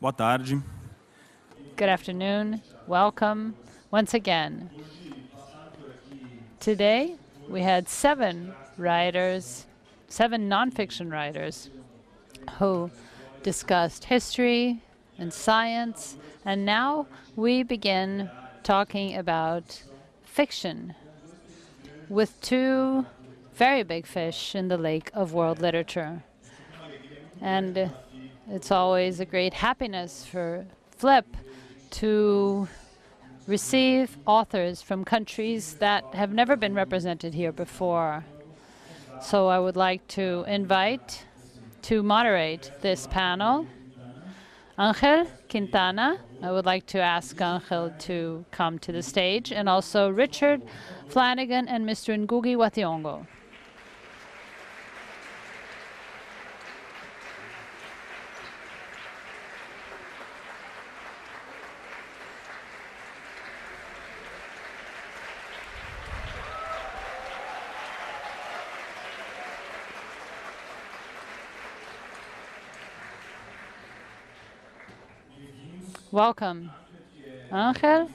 Boa tarde. Good afternoon. Welcome once again. Today, we had seven writers, seven nonfiction writers, who discussed history and science. And now we begin talking about fiction with two very big fish in the lake of world literature. And it's always a great happiness for Flip to receive authors from countries that have never been represented here before. So I would like to invite to moderate this panel Angel Quintana. I would like to ask Angel to come to the stage, and also Richard Flanagan and Mr. Ngugi Wationgo. welcome. Angel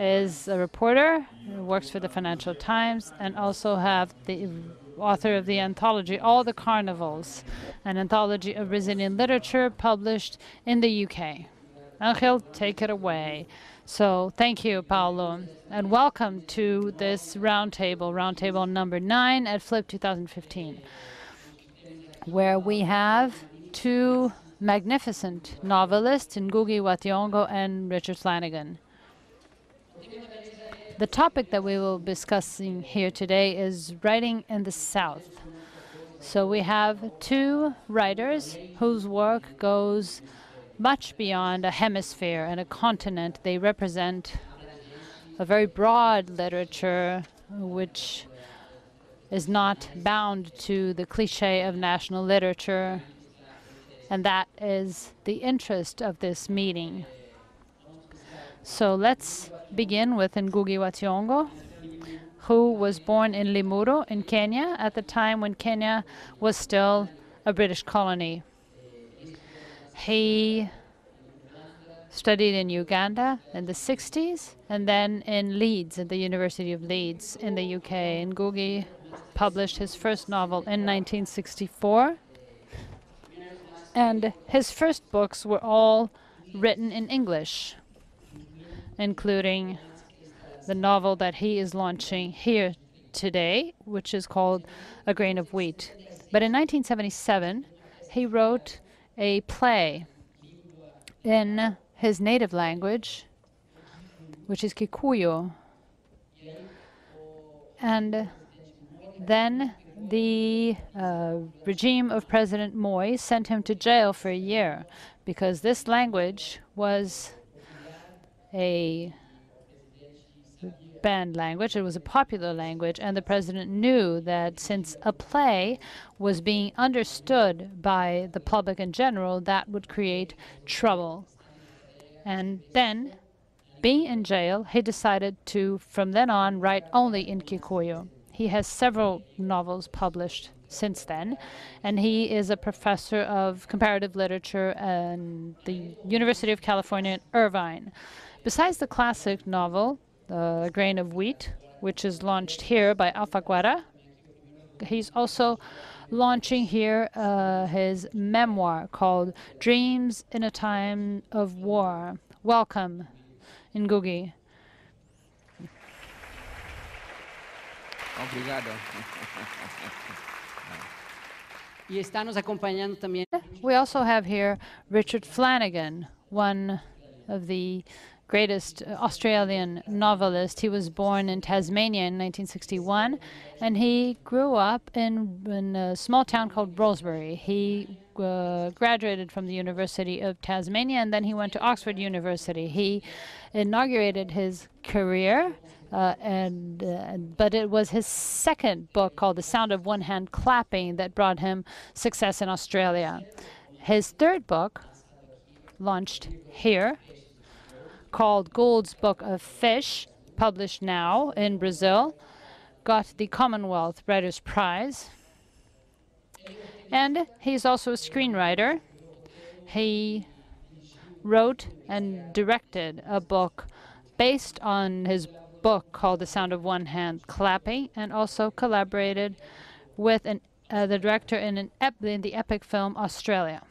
is a reporter who works for the Financial Times and also have the author of the anthology All the Carnivals, an anthology of Brazilian literature published in the UK. Angel, take it away. So thank you, Paulo, and welcome to this roundtable, roundtable number nine at FLIP 2015, where we have two magnificent novelists Ngugi wa Thiong'o and Richard Flanagan. The topic that we will be discussing here today is writing in the South. So we have two writers whose work goes much beyond a hemisphere and a continent. They represent a very broad literature which is not bound to the cliche of national literature and that is the interest of this meeting. So let's begin with Ngugi wa Thiong'o, who was born in Limuru in Kenya at the time when Kenya was still a British colony. He studied in Uganda in the 60s and then in Leeds at the University of Leeds in the UK. Ngugi published his first novel in 1964 and his first books were all written in English, including the novel that he is launching here today, which is called A Grain of Wheat. But in 1977, he wrote a play in his native language, which is Kikuyu. And then the uh, regime of President Moy sent him to jail for a year because this language was a banned language. It was a popular language, and the president knew that since a play was being understood by the public in general, that would create trouble. And then, being in jail, he decided to, from then on, write only in Kikuyu. He has several novels published since then, and he is a professor of comparative literature at the University of California at Irvine. Besides the classic novel, The Grain of Wheat, which is launched here by Alfaguara, he's also launching here uh, his memoir called Dreams in a Time of War. Welcome, Ngugi. Obrigado. We also have here Richard Flanagan, one of the greatest Australian novelist. He was born in Tasmania in 1961, and he grew up in, in a small town called Rosebery. He uh, graduated from the University of Tasmania, and then he went to Oxford University. He inaugurated his career uh, and uh, but it was his second book called The Sound of One Hand Clapping that brought him success in Australia. His third book, launched here, called Gould's Book of Fish, published now in Brazil, got the Commonwealth Writers' Prize. And he's also a screenwriter. He wrote and directed a book based on his book called The Sound of One Hand Clapping and also collaborated with an, uh, the director in, an ep in the epic film Australia.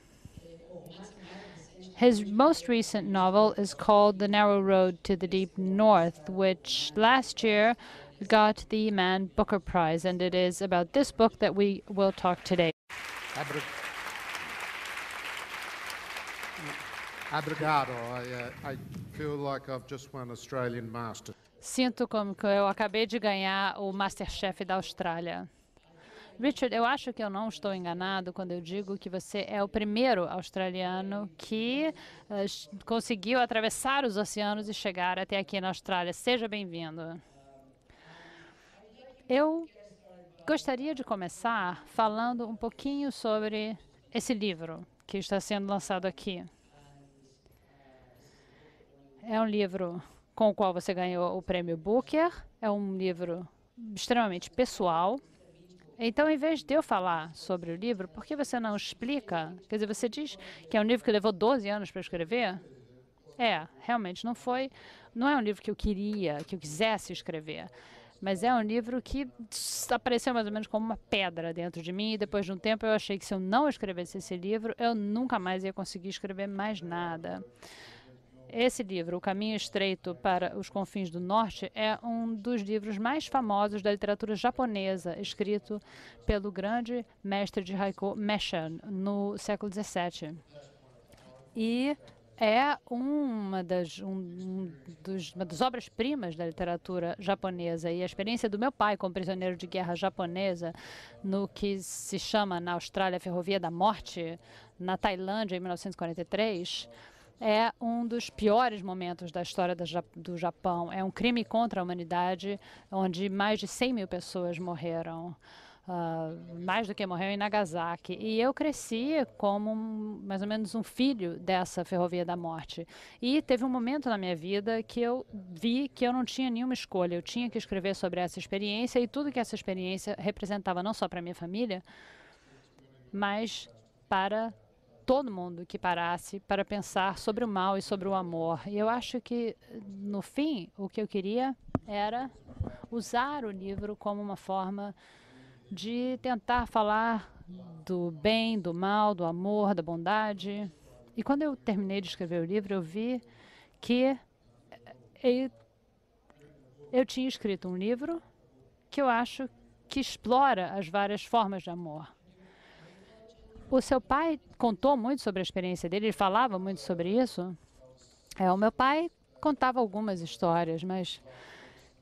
His most recent novel is called The Narrow Road to the Deep North, which last year got the Man Booker Prize, and it is about this book that we will talk today. Obrigado. I, uh, I feel like I've just won Australian Master. Sinto como que eu acabei de ganhar o Masterchef da Austrália. Richard, eu acho que eu não estou enganado quando eu digo que você é o primeiro australiano que uh, conseguiu atravessar os oceanos e chegar até aqui na Austrália. Seja bem-vindo. Eu gostaria de começar falando um pouquinho sobre esse livro que está sendo lançado aqui. É um livro com o qual você ganhou o prêmio Booker. É um livro extremamente pessoal. Então, em vez de eu falar sobre o livro, por que você não explica? Quer dizer, você diz que é um livro que levou 12 anos para escrever? É, realmente não foi. Não é um livro que eu queria, que eu quisesse escrever. Mas é um livro que apareceu mais ou menos como uma pedra dentro de mim. E depois de um tempo eu achei que se eu não escrevesse esse livro, eu nunca mais ia conseguir escrever mais nada. Esse livro, O Caminho Estreito para os Confins do Norte, é um dos livros mais famosos da literatura japonesa, escrito pelo grande mestre de haiku Meishan no século XVII. E é uma das, um, uma das obras-primas da literatura japonesa e a experiência do meu pai como prisioneiro de guerra japonesa no que se chama na Austrália Ferrovia da Morte, na Tailândia em 1943, é um dos piores momentos da história do Japão. É um crime contra a humanidade, onde mais de 100 mil pessoas morreram. Uh, mais do que morreu em Nagasaki. E eu cresci como um, mais ou menos um filho dessa ferrovia da morte. E teve um momento na minha vida que eu vi que eu não tinha nenhuma escolha. Eu tinha que escrever sobre essa experiência e tudo que essa experiência representava, não só para minha família, mas para todo mundo que parasse para pensar sobre o mal e sobre o amor. E eu acho que, no fim, o que eu queria era usar o livro como uma forma de tentar falar do bem, do mal, do amor, da bondade. E quando eu terminei de escrever o livro, eu vi que eh, eu tinha escrito um livro que eu acho que explora as várias formas de amor. O seu pai contou muito sobre a experiência dele, ele falava muito sobre isso? É, o meu pai contava algumas histórias, mas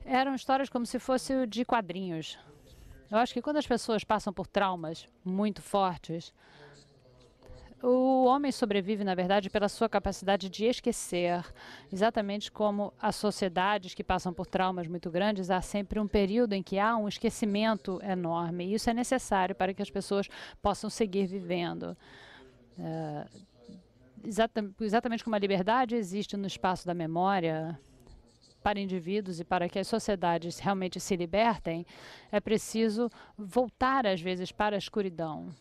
eram histórias como se fosse de quadrinhos. Eu acho que quando as pessoas passam por traumas muito fortes, o homem sobrevive, na verdade, pela sua capacidade de esquecer. Exatamente como as sociedades que passam por traumas muito grandes, há sempre um período em que há um esquecimento enorme. E isso é necessário para que as pessoas possam seguir vivendo. É, exatamente como a liberdade existe no espaço da memória, para indivíduos e para que as sociedades realmente se libertem, é preciso voltar, às vezes, para a escuridão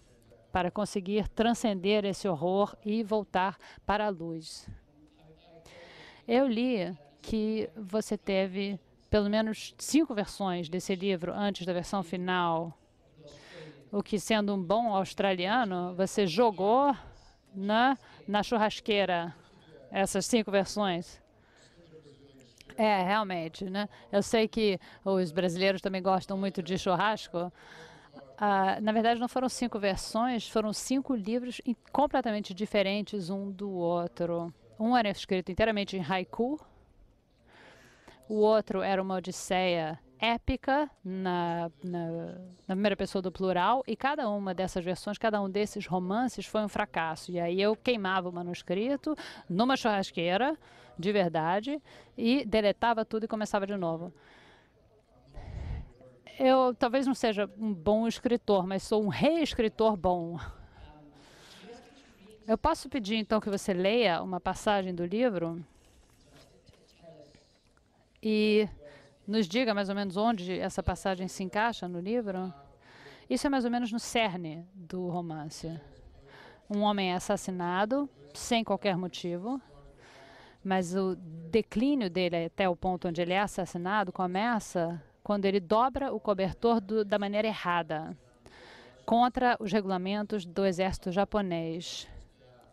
para conseguir transcender esse horror e voltar para a luz. Eu li que você teve pelo menos cinco versões desse livro antes da versão final, o que, sendo um bom australiano, você jogou na, na churrasqueira essas cinco versões. É, realmente, né? Eu sei que os brasileiros também gostam muito de churrasco, na verdade, não foram cinco versões, foram cinco livros completamente diferentes um do outro. Um era escrito inteiramente em haiku, o outro era uma odisseia épica na, na, na, primeira pessoa do plural e cada uma dessas versões, cada um desses romances foi um fracasso. E aí eu queimava o manuscrito numa churrasqueira, de verdade, e deletava tudo e começava de novo. Eu talvez não seja um bom escritor, mas sou um reescritor bom. Eu posso pedir então que você leia uma passagem do livro e nos diga mais ou menos onde essa passagem se encaixa no livro? Isso é mais ou menos no cerne do romance. Um homem é assassinado sem qualquer motivo, mas o declínio dele até o ponto onde ele é assassinado começa quando ele dobra o cobertor do, da maneira errada, contra os regulamentos do exército japonês.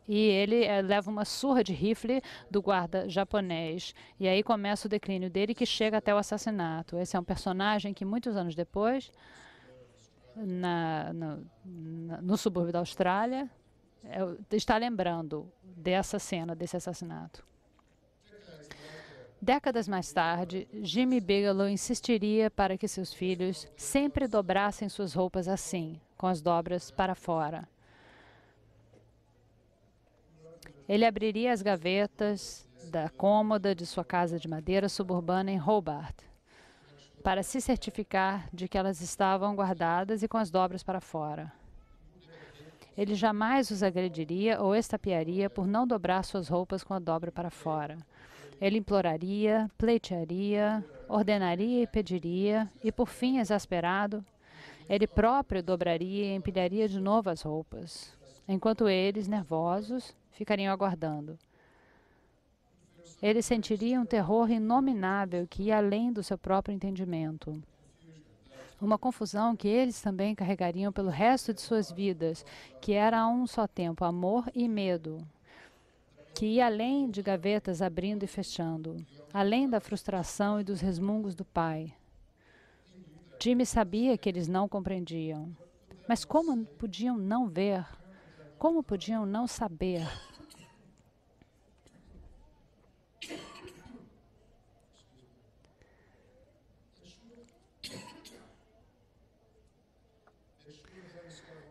E ele é, leva uma surra de rifle do guarda japonês. E aí começa o declínio dele, que chega até o assassinato. Esse é um personagem que, muitos anos depois, na, na, no subúrbio da Austrália, é está lembrando dessa cena, desse assassinato. Décadas mais tarde, Jimmy Bigelow insistiria para que seus filhos sempre dobrassem suas roupas assim, com as dobras para fora. Ele abriria as gavetas da cômoda de sua casa de madeira suburbana em Hobart, para se certificar de que elas estavam guardadas e com as dobras para fora. Ele jamais os agrediria ou estapearia por não dobrar suas roupas com a dobra para fora. Ele imploraria, pleitearia, ordenaria e pediria, e por fim, exasperado, ele próprio dobraria e empilharia de novo as roupas, enquanto eles, nervosos, ficariam aguardando. Ele sentiria um terror inominável que ia além do seu próprio entendimento. Uma confusão que eles também carregariam pelo resto de suas vidas, que era a um só tempo amor e medo, que ia além de gavetas abrindo e fechando, além da frustração e dos resmungos do pai. Jimmy sabia que eles não compreendiam. Mas como podiam não ver? Como podiam não saber?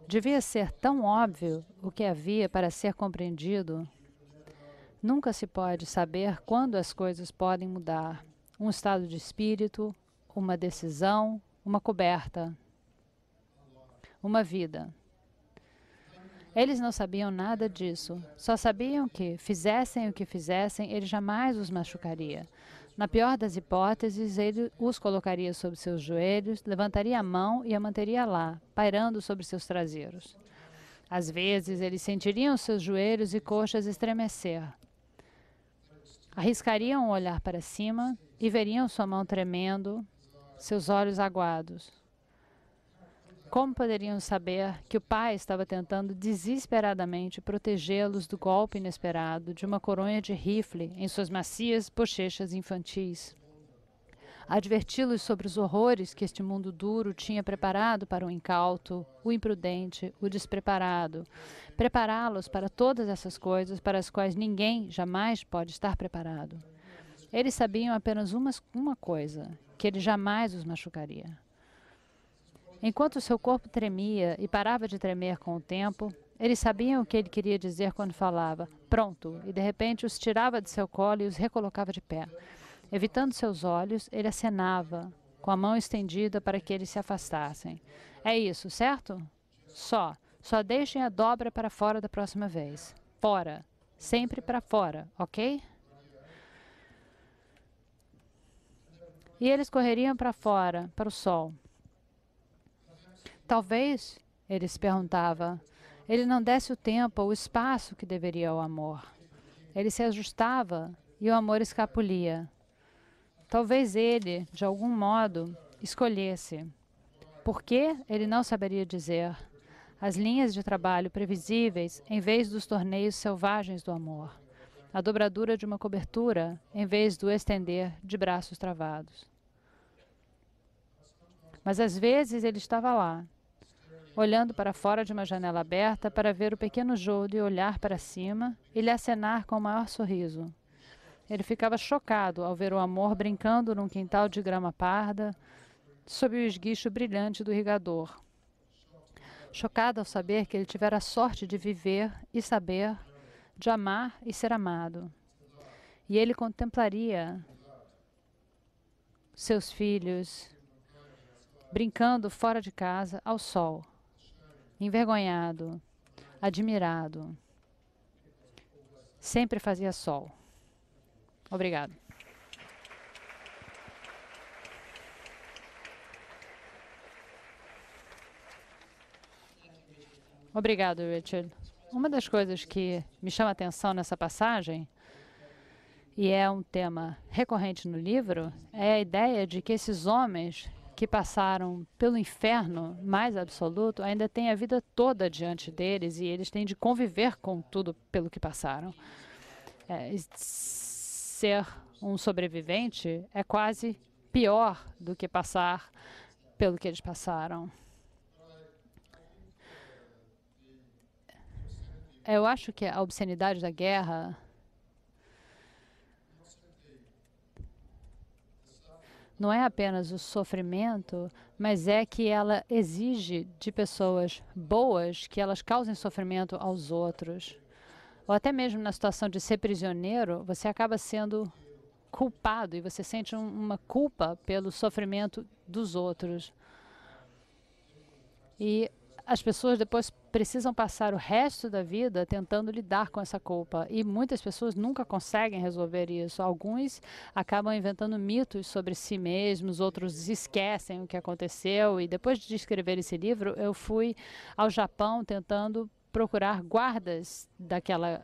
Devia ser tão óbvio o que havia para ser compreendido Nunca se pode saber quando as coisas podem mudar. Um estado de espírito, uma decisão, uma coberta, uma vida. Eles não sabiam nada disso. Só sabiam que, fizessem o que fizessem, ele jamais os machucaria. Na pior das hipóteses, ele os colocaria sobre seus joelhos, levantaria a mão e a manteria lá, pairando sobre seus traseiros. Às vezes, eles sentiriam seus joelhos e coxas estremecer arriscariam olhar para cima e veriam sua mão tremendo, seus olhos aguados. Como poderiam saber que o pai estava tentando desesperadamente protegê-los do golpe inesperado de uma coronha de rifle em suas macias bochechas infantis? adverti-los sobre os horrores que este mundo duro tinha preparado para o incauto, o imprudente, o despreparado. Prepará-los para todas essas coisas para as quais ninguém jamais pode estar preparado. Eles sabiam apenas uma, uma coisa, que ele jamais os machucaria. Enquanto seu corpo tremia e parava de tremer com o tempo, eles sabiam o que ele queria dizer quando falava, pronto, e de repente os tirava de seu colo e os recolocava de pé. Evitando seus olhos, ele acenava com a mão estendida para que eles se afastassem. É isso, certo? Só. Só deixem a dobra para fora da próxima vez. Fora. Sempre para fora, ok? E eles correriam para fora, para o sol. Talvez, ele se perguntava, ele não desse o tempo ou o espaço que deveria ao amor. Ele se ajustava e o amor escapulia. Talvez ele, de algum modo, escolhesse. Por que ele não saberia dizer? As linhas de trabalho previsíveis em vez dos torneios selvagens do amor. A dobradura de uma cobertura em vez do estender de braços travados. Mas às vezes ele estava lá, olhando para fora de uma janela aberta para ver o pequeno jogo e olhar para cima e lhe acenar com o maior sorriso. Ele ficava chocado ao ver o amor brincando num quintal de grama parda, sob o esguicho brilhante do irrigador. Chocado ao saber que ele tivera a sorte de viver e saber, de amar e ser amado. E ele contemplaria seus filhos brincando fora de casa ao sol, envergonhado, admirado. Sempre fazia sol. Obrigado. Obrigado, Richard. Uma das coisas que me chama a atenção nessa passagem, e é um tema recorrente no livro, é a ideia de que esses homens que passaram pelo inferno mais absoluto ainda têm a vida toda diante deles e eles têm de conviver com tudo pelo que passaram. É, ser um sobrevivente é quase pior do que passar pelo que eles passaram. Eu acho que a obscenidade da guerra não é apenas o sofrimento, mas é que ela exige de pessoas boas que elas causem sofrimento aos outros ou até mesmo na situação de ser prisioneiro, você acaba sendo culpado e você sente um, uma culpa pelo sofrimento dos outros. E as pessoas depois precisam passar o resto da vida tentando lidar com essa culpa. E muitas pessoas nunca conseguem resolver isso. Alguns acabam inventando mitos sobre si mesmos, outros esquecem o que aconteceu. E depois de escrever esse livro, eu fui ao Japão tentando procurar guardas daquela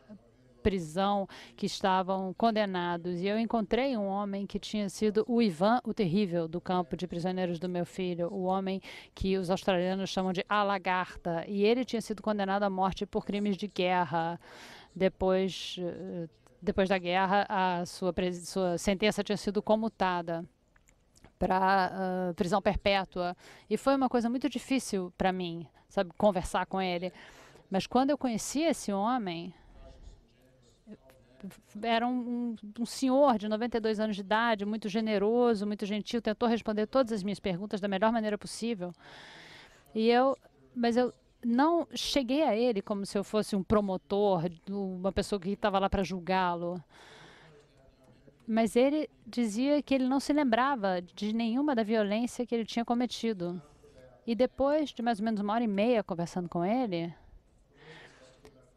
prisão que estavam condenados. E eu encontrei um homem que tinha sido o Ivan o Terrível do campo de prisioneiros do meu filho, o homem que os australianos chamam de A Lagarta. E ele tinha sido condenado à morte por crimes de guerra. Depois, eh, depois da guerra, a sua, sua sentença tinha sido comutada para uh, ah, prisão perpétua. E foi uma coisa muito difícil para mim, sabe, conversar com ele mas quando eu conheci esse homem, era um, um, senhor de 92 anos de idade, muito generoso, muito gentil, tentou responder todas as minhas perguntas da melhor maneira possível. E eu, mas eu não cheguei a ele como se eu fosse um promotor, uma pessoa que estava lá para julgá-lo. Mas ele dizia que ele não se lembrava de nenhuma da violência que ele tinha cometido. E depois de mais ou menos uma hora e meia conversando com ele,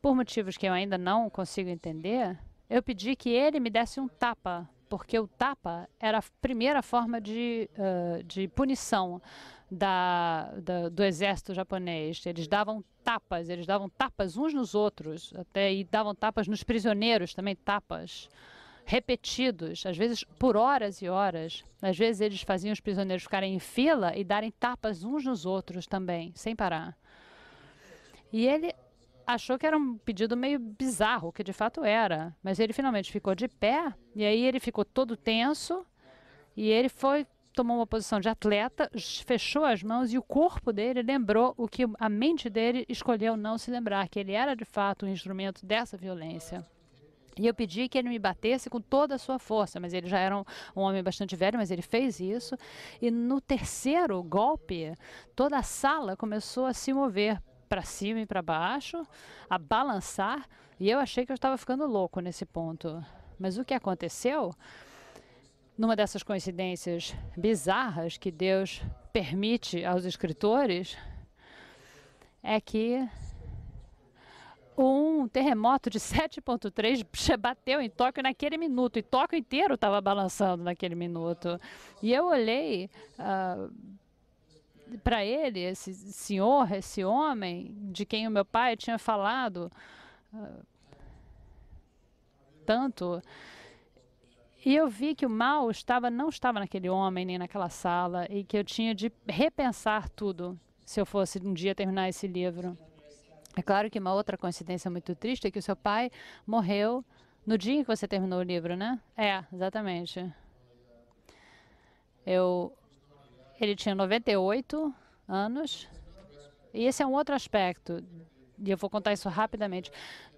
por motivos que eu ainda não consigo entender, eu pedi que ele me desse um tapa, porque o tapa era a primeira forma de, uh, de punição da, da, do exército japonês. Eles davam tapas, eles davam tapas uns nos outros, até e davam tapas nos prisioneiros também, tapas repetidos, às vezes por horas e horas. Às vezes eles faziam os prisioneiros ficarem em fila e darem tapas uns nos outros também, sem parar. E ele achou que era um pedido meio bizarro, que de fato era. Mas ele finalmente ficou de pé, e aí ele ficou todo tenso, e ele foi, tomou uma posição de atleta, fechou as mãos, e o corpo dele lembrou o que a mente dele escolheu não se lembrar, que ele era de fato um instrumento dessa violência. E eu pedi que ele me batesse com toda a sua força, mas ele já era um, um, homem bastante velho, mas ele fez isso. E no terceiro golpe, toda a sala começou a se mover para cima e para baixo, a balançar, e eu achei que eu estava ficando louco nesse ponto. Mas o que aconteceu, numa dessas coincidências bizarras que Deus permite aos escritores, é que um terremoto de 7.3 bateu em Tóquio naquele minuto, e Tóquio inteiro estava balançando naquele minuto. E eu olhei uh, para ele, esse senhor, esse homem de quem o meu pai tinha falado ah, tanto, e eu vi que o mal estava não estava naquele homem nem naquela sala e que eu tinha de repensar tudo se eu fosse um dia terminar esse livro. É claro que uma outra coincidência muito triste é que o seu pai morreu no dia em que você terminou o livro, né? É, exatamente. Eu ele tinha 98 anos. E esse é um outro aspecto, e eu vou contar isso rapidamente.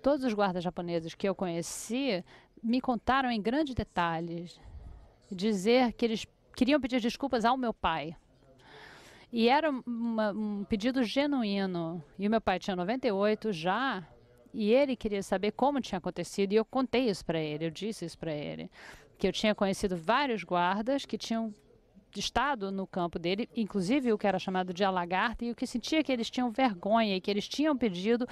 Todos os guardas japoneses que eu conheci me contaram em grandes detalhes dizer que eles queriam pedir desculpas ao meu pai. E era uma, um pedido genuíno. E o meu pai tinha 98 já, e ele queria saber como tinha acontecido, e eu contei isso para ele, eu disse isso para ele, que eu tinha conhecido vários guardas que tinham estado no campo dele, inclusive o que era chamado de alagarta, e o que sentia é que eles tinham vergonha e que eles tinham pedido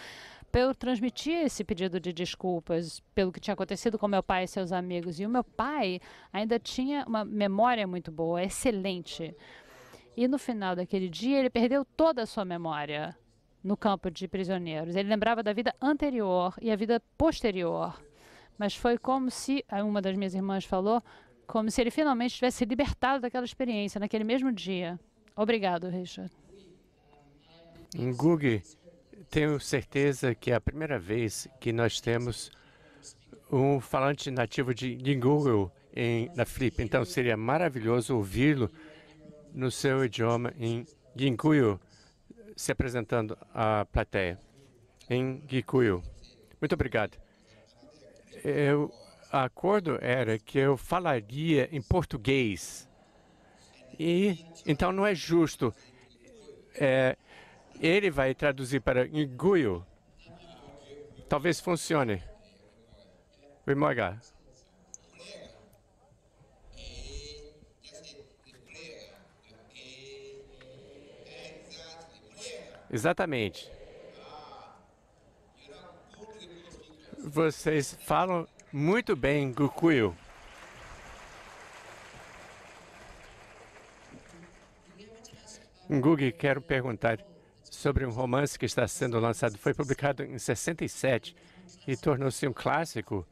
para eu transmitir esse pedido de desculpas pelo que tinha acontecido com meu pai e seus amigos. E o meu pai ainda tinha uma memória muito boa, excelente. E no final daquele dia, ele perdeu toda a sua memória no campo de prisioneiros. Ele lembrava da vida anterior e a vida posterior. Mas foi como se, uma das minhas irmãs falou, como se ele finalmente tivesse se libertado daquela experiência naquele mesmo dia. Obrigado, Richard. Gug, tenho certeza que é a primeira vez que nós temos um falante nativo de Ngugel na Flip. Então seria maravilhoso ouvi-lo no seu idioma em Ginkuyo, se apresentando à plateia em Gikuyo. Muito obrigado. Eu acordo era que eu falaria em português. E então não é justo. É, ele vai traduzir para Nguyo. Talvez funcione. Vimoga. Exatamente. Vocês falam muito bem, Gokuyo. Gugi, quero perguntar sobre um romance que está sendo lançado. Foi publicado em 67 e tornou-se um clássico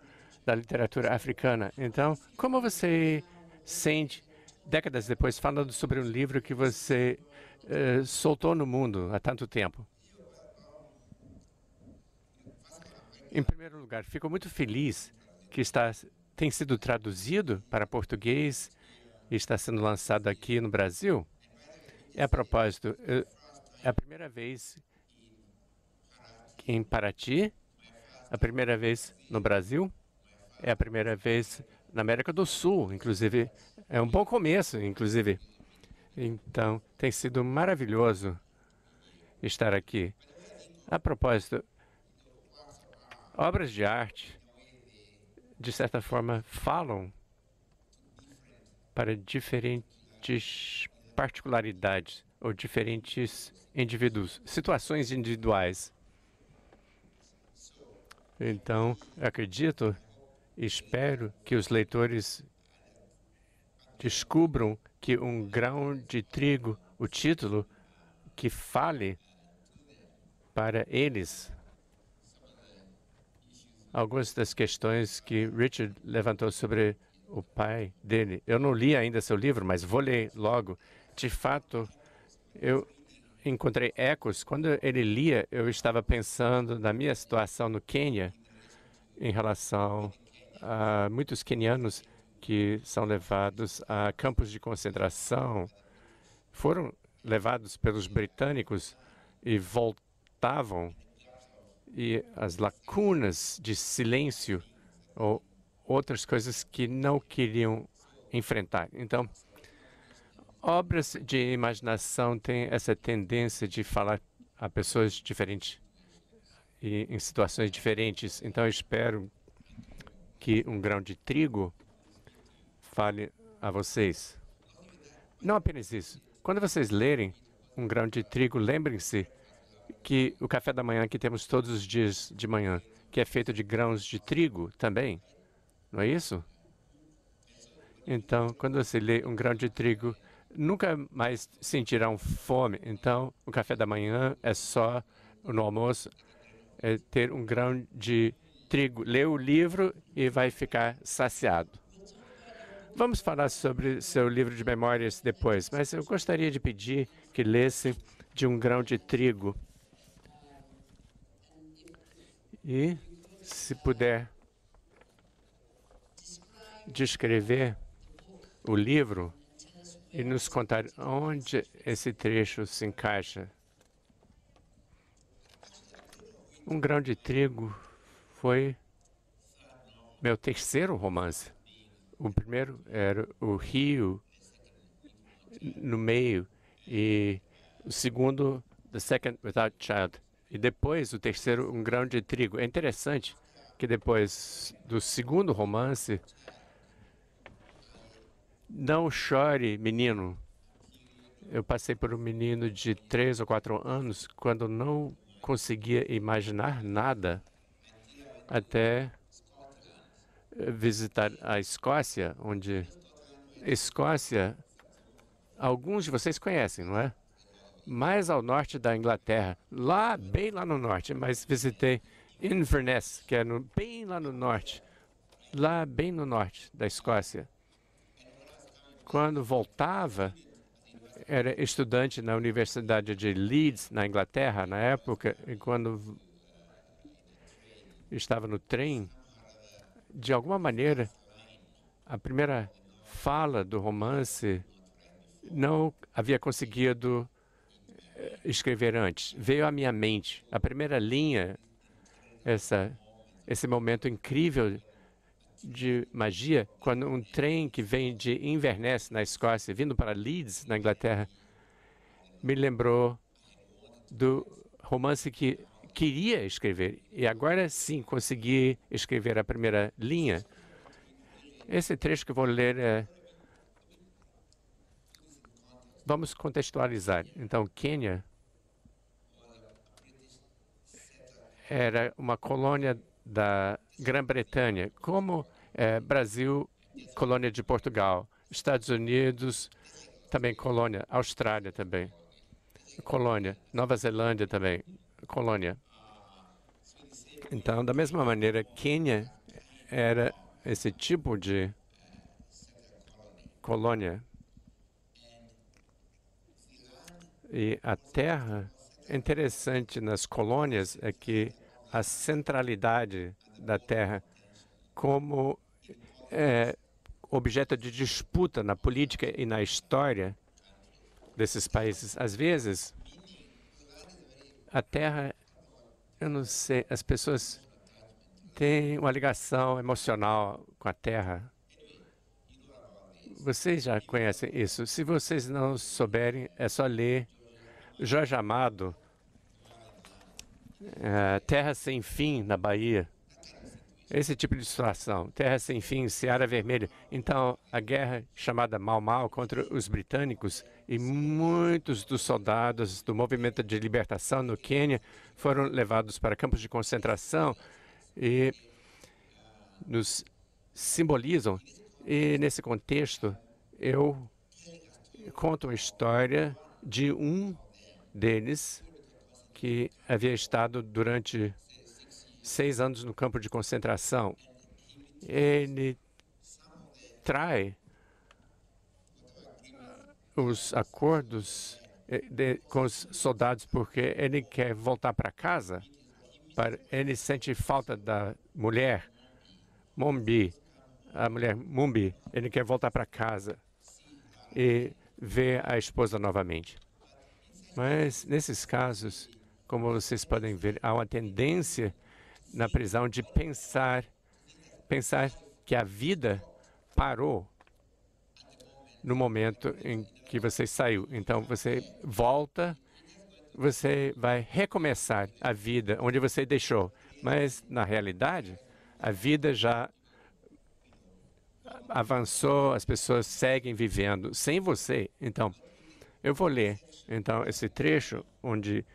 da literatura africana. Então, como você sente, décadas depois, falando sobre um livro que você eh, soltou no mundo há tanto tempo? Em primeiro lugar, fico muito feliz que está, tem sido traduzido para português e está sendo lançado aqui no Brasil. É a propósito, é a primeira vez em Paraty, a primeira vez no Brasil, é a primeira vez na América do Sul, inclusive. É um bom começo, inclusive. Então, tem sido maravilhoso estar aqui. A propósito, obras de arte de certa forma, falam para diferentes particularidades ou diferentes indivíduos, situações individuais. Então, acredito, espero que os leitores descubram que um grão de trigo, o título, que fale para eles algumas das questões que Richard levantou sobre o pai dele. Eu não li ainda seu livro, mas vou ler logo. De fato, eu encontrei ecos. Quando ele lia, eu estava pensando na minha situação no Quênia em relação a muitos quenianos que são levados a campos de concentração, foram levados pelos britânicos e voltavam e as lacunas de silêncio ou outras coisas que não queriam enfrentar. Então, obras de imaginação têm essa tendência de falar a pessoas diferentes e em situações diferentes. Então, eu espero que um grão de trigo fale a vocês. Não apenas isso. Quando vocês lerem um grão de trigo, lembrem-se que o café da manhã que temos todos os dias de manhã, que é feito de grãos de trigo também, não é isso? Então, quando você lê um grão de trigo, nunca mais sentirão fome. Então, o café da manhã é só no almoço é ter um grão de trigo. Lê o livro e vai ficar saciado. Vamos falar sobre seu livro de memórias depois, mas eu gostaria de pedir que lesse de um grão de trigo e, se puder descrever o livro e nos contar onde esse trecho se encaixa. Um grão de trigo foi meu terceiro romance. O primeiro era o Rio no meio e o segundo The Second Without Child. E depois o terceiro, um grão de trigo. É interessante que depois do segundo romance, não chore, menino. Eu passei por um menino de três ou quatro anos quando não conseguia imaginar nada até eh, visitar a Escócia, onde Escócia, alguns de vocês conhecem, não é? mais ao norte da Inglaterra, lá bem lá no norte, mas visitei Inverness, que é no, bem lá no norte, lá bem no norte da Escócia. Quando voltava, era estudante na Universidade de Leeds, na Inglaterra, na época, e quando estava no trem, de alguma maneira, a primeira fala do romance não havia conseguido escrever antes. Veio à minha mente a primeira linha, essa, esse momento incrível de magia, quando um trem que vem de Inverness, na Escócia, vindo para Leeds, na Inglaterra, me lembrou do romance que queria escrever. E agora sim consegui escrever a primeira linha. Esse trecho que vou ler é Vamos contextualizar. Então, Quênia era uma colônia da Grã-Bretanha, como é, Brasil, colônia de Portugal, Estados Unidos, também colônia, Austrália também, colônia, Nova Zelândia também, colônia. Então, da mesma maneira, Quênia era esse tipo de colônia E a terra, interessante nas colônias é que a centralidade da terra como é, objeto de disputa na política e na história desses países. Às vezes, a terra, eu não sei, as pessoas têm uma ligação emocional com a terra. Vocês já conhecem isso. Se vocês não souberem, é só ler Jorge Amado, é, Terra Sem Fim na Bahia, esse tipo de situação, Terra Sem Fim, Seara Vermelha. Então, a guerra chamada Mau Mau contra os britânicos e muitos dos soldados do movimento de libertação no Quênia foram levados para campos de concentração e nos simbolizam. E nesse contexto, eu conto a história de um deles que havia estado durante seis anos no campo de concentração. Ele trai uh, os acordos eh, de, com os soldados porque ele quer voltar para casa. Para, ele sente falta da mulher Mumbi, a mulher Mumbi. Ele quer voltar para casa e ver a esposa novamente. Mas nesses casos, como vocês podem ver, há uma tendência na prisão de pensar, pensar que a vida parou no momento em que você saiu. Então você volta, você vai recomeçar a vida onde você deixou. Mas na realidade, a vida já avançou, as pessoas seguem vivendo sem você. Então, eu vou ler, então, esse trecho onde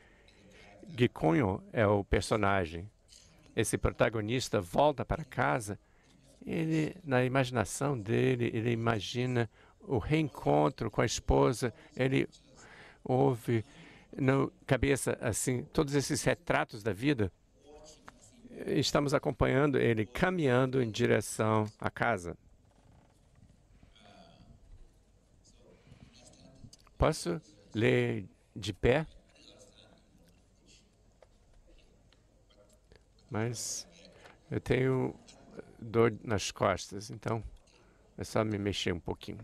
Gikunho é o personagem. Esse protagonista volta para casa. Ele, na imaginação dele, ele imagina o reencontro com a esposa. Ele ouve na cabeça assim todos esses retratos da vida. Estamos acompanhando ele caminhando em direção à casa. Posso ler de pé? Mas eu tenho dor nas costas, então é só me mexer um pouquinho.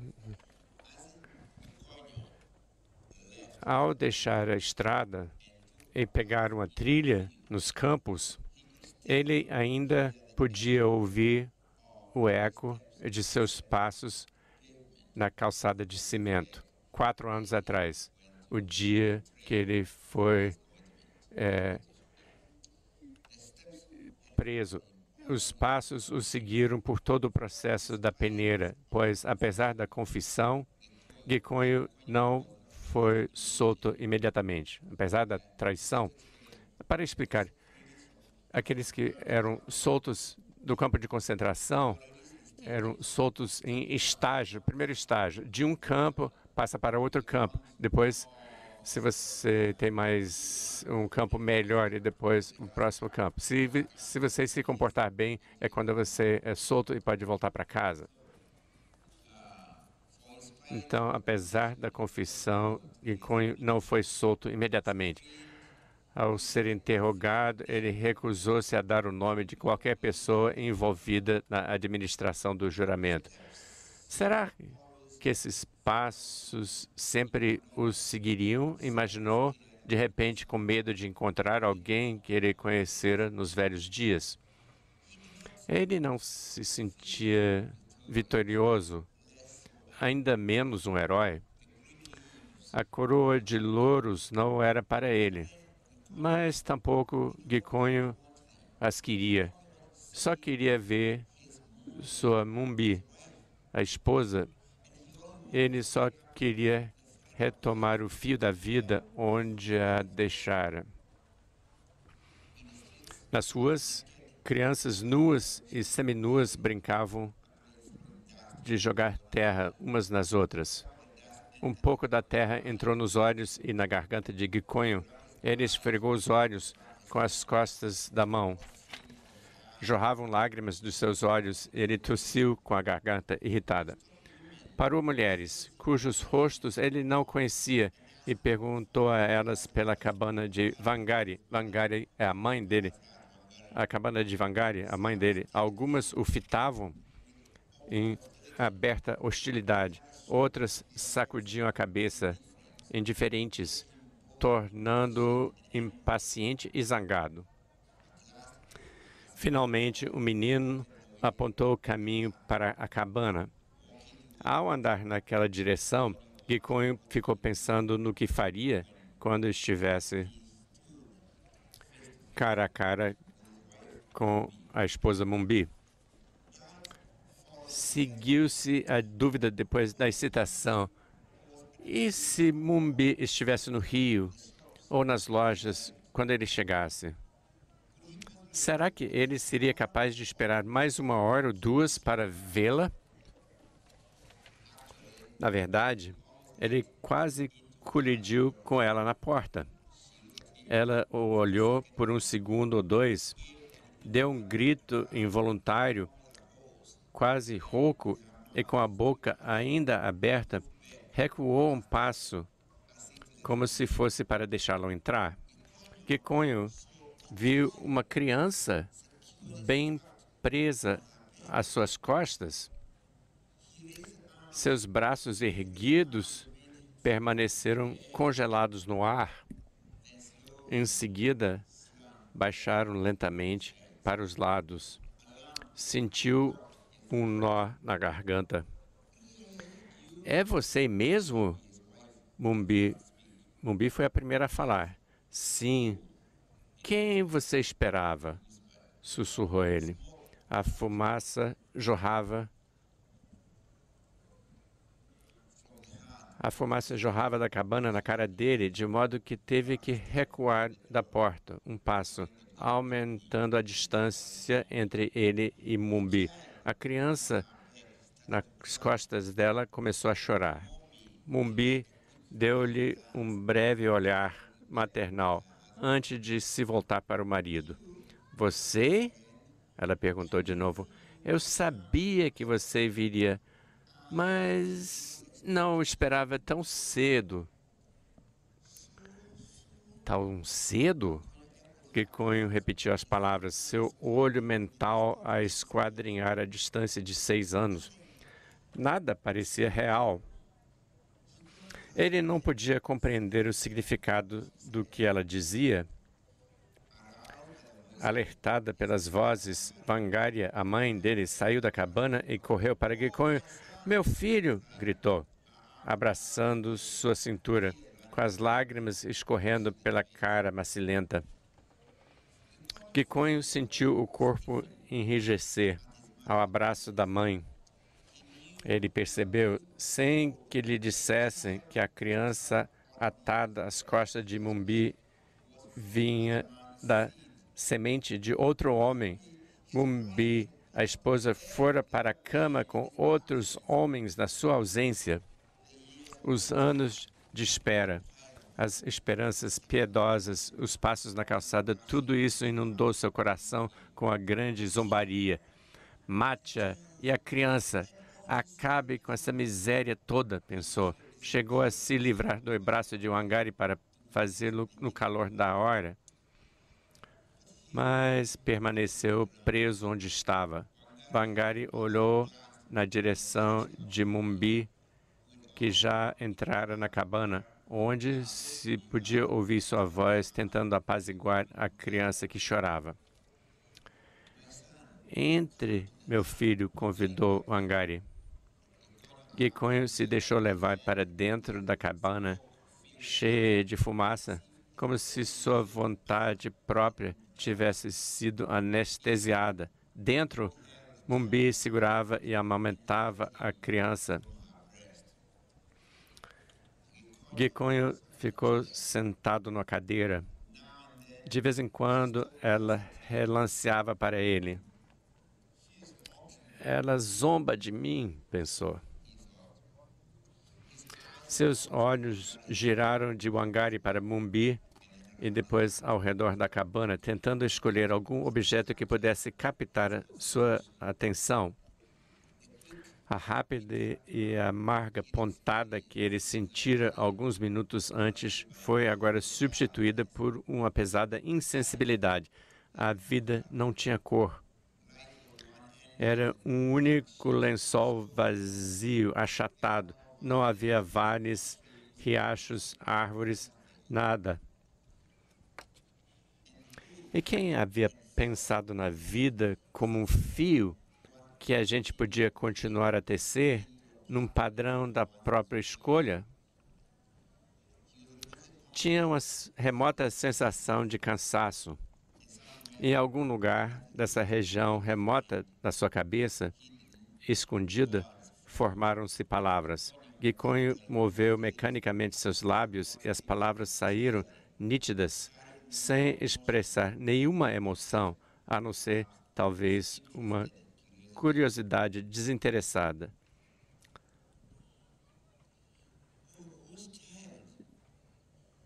Ao deixar a estrada e pegar uma trilha nos campos, ele ainda podia ouvir o eco de seus passos na calçada de cimento quatro anos atrás, o dia que ele foi é, preso. Os passos o seguiram por todo o processo da peneira, pois, apesar da confissão, Gekonho não foi solto imediatamente, apesar da traição. Para explicar, aqueles que eram soltos do campo de concentração eram soltos em estágio, primeiro estágio, de um campo passa para outro campo. Depois, se você tem mais um campo melhor e depois um próximo campo. Se, se você se comportar bem, é quando você é solto e pode voltar para casa. Então, apesar da confissão, Icônio não foi solto imediatamente. Ao ser interrogado, ele recusou-se a dar o nome de qualquer pessoa envolvida na administração do juramento. Será que esses passos sempre os seguiriam, imaginou de repente com medo de encontrar alguém que ele conhecera nos velhos dias. Ele não se sentia vitorioso, ainda menos um herói. A coroa de louros não era para ele, mas tampouco Giconho as queria. Só queria ver sua Mumbi, a esposa, ele só queria retomar o fio da vida onde a deixara. Nas ruas, crianças nuas e seminuas brincavam de jogar terra umas nas outras. Um pouco da terra entrou nos olhos e na garganta de Giconho. Ele esfregou os olhos com as costas da mão. Jorravam lágrimas dos seus olhos e ele tossiu com a garganta irritada. Parou mulheres cujos rostos ele não conhecia e perguntou a elas pela cabana de Vangari. Vangari é a mãe dele. A cabana de Vangari, a mãe dele. Algumas o fitavam em aberta hostilidade. Outras sacudiam a cabeça, indiferentes, tornando-o impaciente e zangado. Finalmente, o menino apontou o caminho para a cabana. Ao andar naquela direção, Gicunho ficou pensando no que faria quando estivesse cara a cara com a esposa Mumbi. Seguiu-se a dúvida depois da excitação. E se Mumbi estivesse no Rio ou nas lojas quando ele chegasse? Será que ele seria capaz de esperar mais uma hora ou duas para vê-la? Na verdade, ele quase colidiu com ela na porta. Ela o olhou por um segundo ou dois, deu um grito involuntário, quase rouco e com a boca ainda aberta, recuou um passo, como se fosse para deixá-lo entrar. Kikonho viu uma criança bem presa às suas costas seus braços erguidos permaneceram congelados no ar. Em seguida, baixaram lentamente para os lados. Sentiu um nó na garganta. É você mesmo? Mumbi. Mumbi foi a primeira a falar. Sim. Quem você esperava? Sussurrou ele. A fumaça jorrava A fumaça jorrava da cabana na cara dele, de modo que teve que recuar da porta um passo, aumentando a distância entre ele e Mumbi. A criança, nas costas dela, começou a chorar. Mumbi deu-lhe um breve olhar maternal antes de se voltar para o marido. Você? Ela perguntou de novo. Eu sabia que você viria, mas não esperava tão cedo. Tão cedo? que Cunho repetiu as palavras, seu olho mental a esquadrinhar a distância de seis anos. Nada parecia real. Ele não podia compreender o significado do que ela dizia. Alertada pelas vozes, Vangária, a mãe dele, saiu da cabana e correu para Gikonho. Meu filho! gritou abraçando sua cintura, com as lágrimas escorrendo pela cara macilenta. Kikonho sentiu o corpo enrijecer ao abraço da mãe. Ele percebeu, sem que lhe dissessem, que a criança atada às costas de Mumbi vinha da semente de outro homem. Mumbi, a esposa, fora para a cama com outros homens na sua ausência os anos de espera, as esperanças piedosas, os passos na calçada, tudo isso inundou seu coração com a grande zombaria. Matia e a criança, acabe com essa miséria toda, pensou. Chegou a se livrar do braço de Wangari para fazê-lo no calor da hora, mas permaneceu preso onde estava. Wangari olhou na direção de Mumbi que já entraram na cabana, onde se podia ouvir sua voz tentando apaziguar a criança que chorava. Entre, meu filho, convidou o Angari. se deixou levar para dentro da cabana, cheia de fumaça, como se sua vontade própria tivesse sido anestesiada. Dentro, Mumbi segurava e amamentava a criança Gikonho ficou sentado na cadeira. De vez em quando, ela relanceava para ele. Ela zomba de mim, pensou. Seus olhos giraram de Wangari para Mumbi e depois ao redor da cabana, tentando escolher algum objeto que pudesse captar sua atenção a rápida e amarga pontada que ele sentira alguns minutos antes foi agora substituída por uma pesada insensibilidade. A vida não tinha cor. Era um único lençol vazio, achatado. Não havia vales, riachos, árvores, nada. E quem havia pensado na vida como um fio que a gente podia continuar a tecer num padrão da própria escolha, tinha uma remota sensação de cansaço. Em algum lugar dessa região remota da sua cabeça, escondida, formaram-se palavras. Gikonho moveu mecanicamente seus lábios e as palavras saíram nítidas, sem expressar nenhuma emoção, a não ser talvez uma curiosidade desinteressada.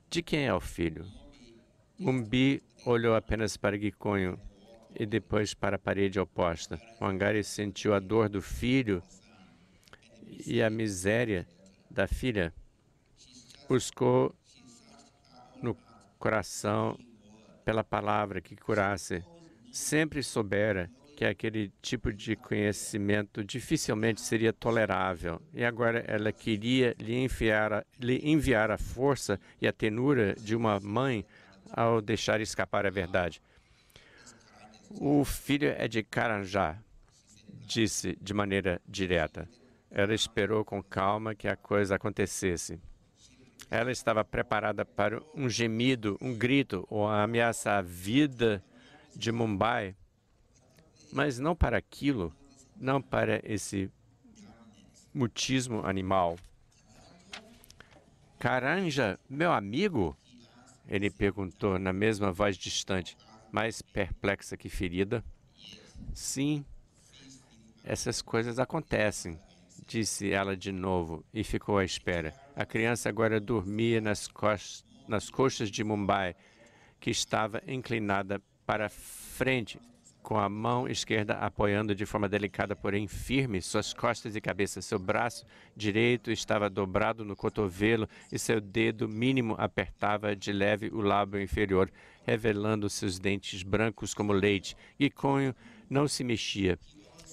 De quem é o filho? Umbi olhou apenas para Giconho e depois para a parede oposta. Wangari sentiu a dor do filho e a miséria da filha. Buscou no coração pela palavra que curasse. Sempre soubera que é aquele tipo de conhecimento dificilmente seria tolerável. E agora ela queria lhe, a, lhe enviar a força e a tenura de uma mãe ao deixar escapar a verdade. O filho é de Caranjá, disse de maneira direta. Ela esperou com calma que a coisa acontecesse. Ela estava preparada para um gemido, um grito ou a ameaça à vida de Mumbai mas não para aquilo, não para esse mutismo animal. Caranja, meu amigo? Ele perguntou na mesma voz distante, mais perplexa que ferida. Sim, essas coisas acontecem, disse ela de novo e ficou à espera. A criança agora dormia nas, nas costas de Mumbai, que estava inclinada para frente, com a mão esquerda apoiando de forma delicada, porém firme, suas costas e cabeça. Seu braço direito estava dobrado no cotovelo e seu dedo mínimo apertava de leve o lábio inferior, revelando seus dentes brancos como leite. e conho não se mexia,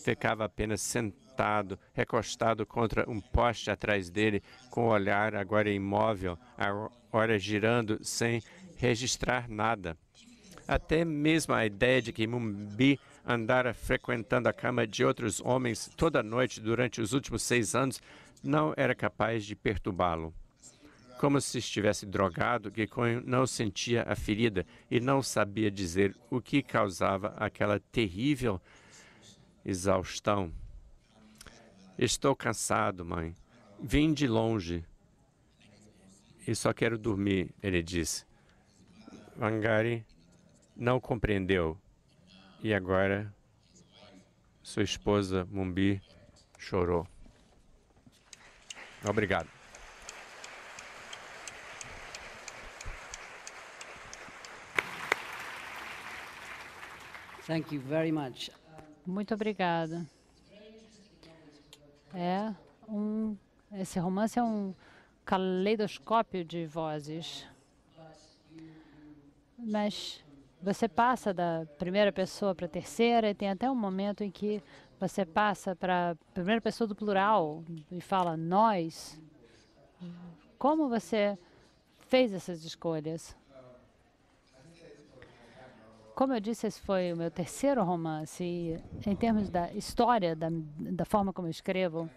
ficava apenas sentado, recostado contra um poste atrás dele, com o olhar agora imóvel, a hora girando sem registrar nada. Até mesmo a ideia de que Mumbi andara frequentando a cama de outros homens toda noite durante os últimos seis anos não era capaz de perturbá-lo. Como se estivesse drogado, Gekonho não sentia a ferida e não sabia dizer o que causava aquela terrível exaustão. Estou cansado, mãe. Vim de longe e só quero dormir, ele disse. Vangari não compreendeu. E agora sua esposa Mumbi chorou. Obrigado. Thank you very much. Muito obrigada. É um, esse romance é um caleidoscópio de vozes, mas você passa da primeira pessoa para a terceira e tem até um momento em que você passa para a primeira pessoa do plural e fala nós. Como você fez essas escolhas? Como eu disse, esse foi o meu terceiro romance. E, em termos da história, da, da forma como eu escrevo,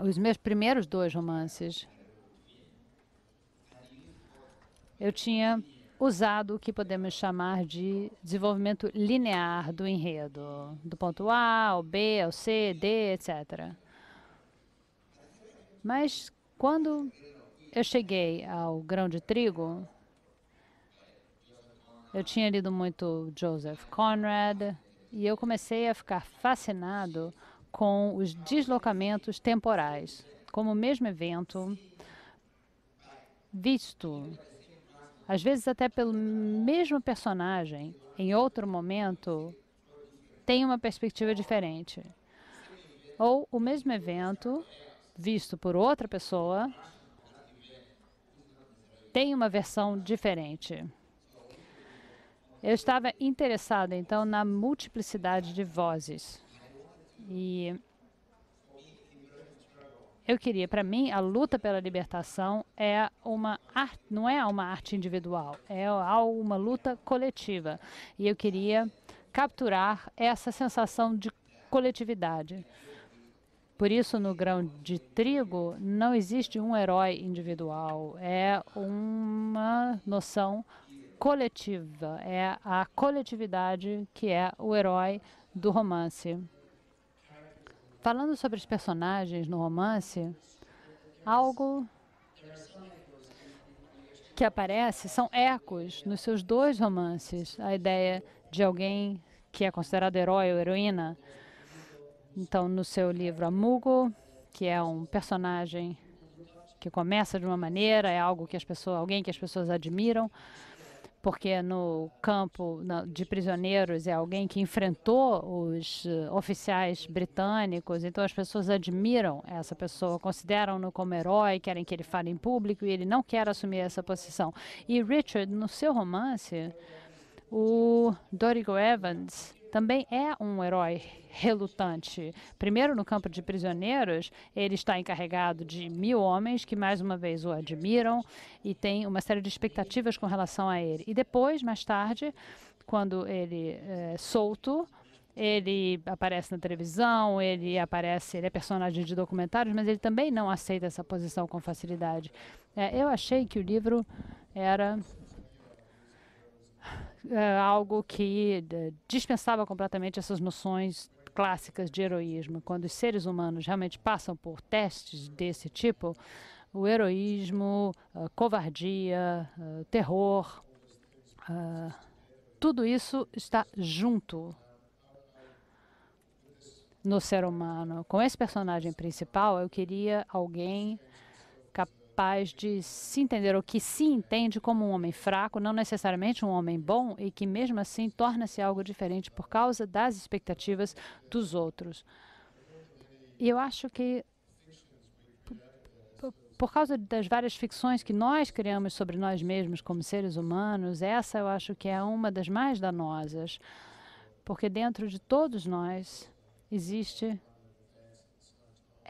os meus primeiros dois romances, eu tinha usado o que podemos chamar de desenvolvimento linear do enredo, do ponto A ao B ao C, D, etc. Mas quando eu cheguei ao grão de trigo, eu tinha lido muito Joseph Conrad e eu comecei a ficar fascinado com os deslocamentos temporais, como o mesmo evento visto às vezes até pelo mesmo personagem, em outro momento, tem uma perspectiva diferente. Ou o mesmo evento, visto por outra pessoa, tem uma versão diferente. Eu estava interessado, então, na multiplicidade de vozes. E eu queria, para mim, a luta pela libertação é uma arte, não é uma arte individual, é uma luta coletiva. E eu queria capturar essa sensação de coletividade. Por isso, no grão de trigo, não existe um herói individual, é uma noção coletiva, é a coletividade que é o herói do romance. Falando sobre os personagens no romance, algo que aparece são ecos nos seus dois romances. A ideia de alguém que é considerado herói ou heroína. Então, no seu livro Amugo, que é um personagem que começa de uma maneira, é algo que as pessoas, alguém que as pessoas admiram, porque no campo de prisioneiros é alguém que enfrentou os eh, oficiais britânicos, então as pessoas admiram essa pessoa, consideram-no como herói, querem que ele fale em público e ele não quer assumir essa posição. E Richard, no seu romance, o Dorigo Evans também é um herói relutante. Primeiro, no campo de prisioneiros, ele está encarregado de mil homens que, mais uma vez, o admiram e tem uma série de expectativas com relação a ele. E depois, mais tarde, quando ele é solto, ele aparece na televisão, ele aparece, ele é personagem de documentários, mas ele também não aceita essa posição com facilidade. É, eu achei que o livro era eh, algo que eh, dispensava completamente essas noções clássicas de heroísmo. Quando os seres humanos realmente passam por testes desse tipo, o heroísmo, a eh, covardia, a terror, tudo isso está junto no ser humano. Com esse personagem principal, eu queria alguém capaz de se entender ou que se entende como um homem fraco, não necessariamente um homem bom, e que mesmo assim torna-se algo diferente por causa das expectativas dos outros. E eu acho que por causa das várias ficções que nós criamos sobre nós mesmos como seres humanos, essa eu acho que é uma das mais danosas, porque dentro de todos nós existe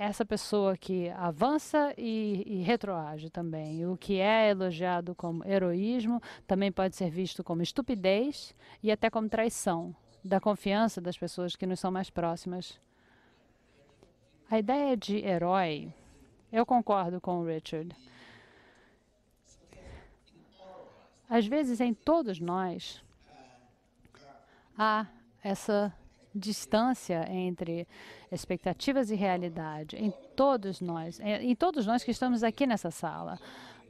essa pessoa que avança e, e, retroage também. O que é elogiado como heroísmo também pode ser visto como estupidez e até como traição da confiança das pessoas que nos são mais próximas. A ideia de herói, eu concordo com o Richard. Às vezes, em todos nós, há essa distância entre expectativas e realidade em todos nós, é, em todos nós que estamos aqui nessa sala.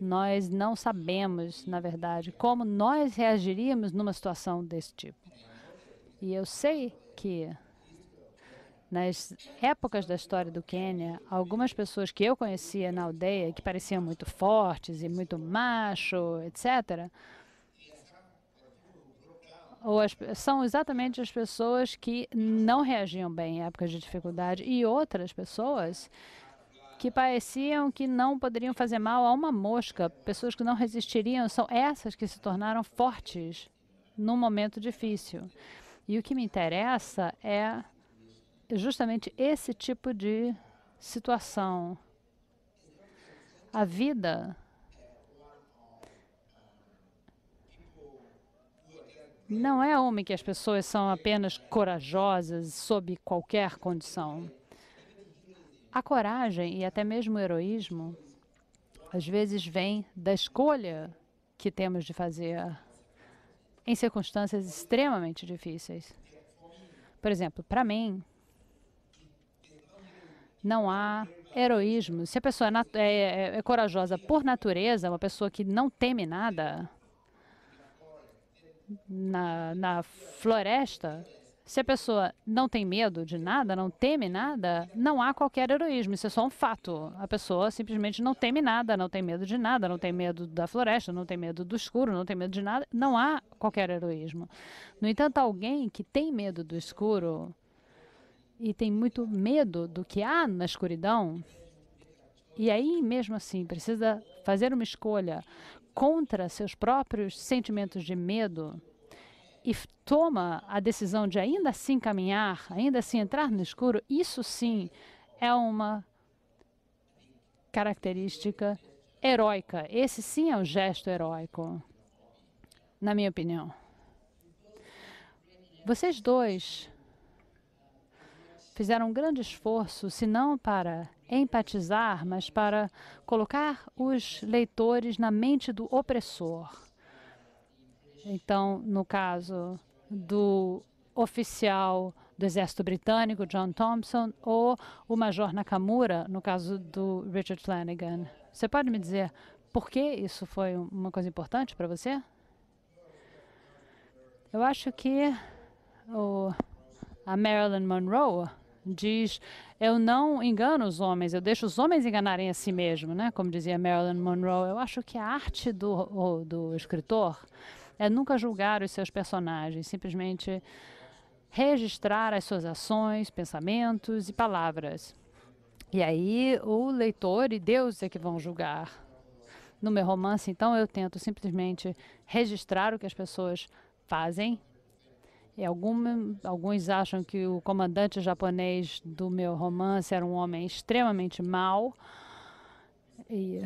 Nós não sabemos, na verdade, como nós reagiríamos numa situação desse tipo. E eu sei que nas épocas da história do Quênia, algumas pessoas que eu conhecia na aldeia, que pareciam muito fortes e muito macho, etc., ou as, são exatamente as pessoas que não reagiam bem em épocas de dificuldade e outras pessoas que pareciam que não poderiam fazer mal a uma mosca, pessoas que não resistiriam, são essas que se tornaram fortes num momento difícil. E o que me interessa é justamente esse tipo de situação. A vida Não é homem que as pessoas são apenas corajosas sob qualquer condição. A coragem e até mesmo o heroísmo às vezes vem da escolha que temos de fazer em circunstâncias extremamente difíceis. Por exemplo, para mim, não há heroísmo. Se a pessoa é, é, é, é, corajosa por natureza, uma pessoa que não teme nada, na, na floresta, se a pessoa não tem medo de nada, não teme nada, não há qualquer heroísmo. Isso é só um fato. A pessoa simplesmente não teme nada, não tem medo de nada, não tem medo da floresta, não tem medo do escuro, não tem medo de nada. Não há qualquer heroísmo. No entanto, alguém que tem medo do escuro e tem muito medo do que há na escuridão, e aí mesmo assim precisa fazer uma escolha contra seus próprios sentimentos de medo e toma a decisão de ainda assim caminhar, ainda assim entrar no escuro, isso sim é uma característica heróica. Esse sim é um gesto heróico, na minha opinião. Vocês dois fizeram um grande esforço, se não para empatizar, mas para colocar os leitores na mente do opressor. Então, no caso do oficial do Exército Britânico, John Thompson, ou o Major Nakamura, no caso do Richard Flanagan. Você pode me dizer por que isso foi uma coisa importante para você? Eu acho que o, a Marilyn Monroe diz: Eu não engano os homens, eu deixo os homens enganarem a si mesmo, né? como dizia Marilyn Monroe. Eu acho que a arte do, do escritor é nunca julgar os seus personagens, simplesmente registrar as suas ações, pensamentos e palavras. E aí o leitor e Deus é que vão julgar. No meu romance, então, eu tento simplesmente registrar o que as pessoas fazem e é, algum, alguns acham que o comandante japonês do meu romance era um homem extremamente mau. E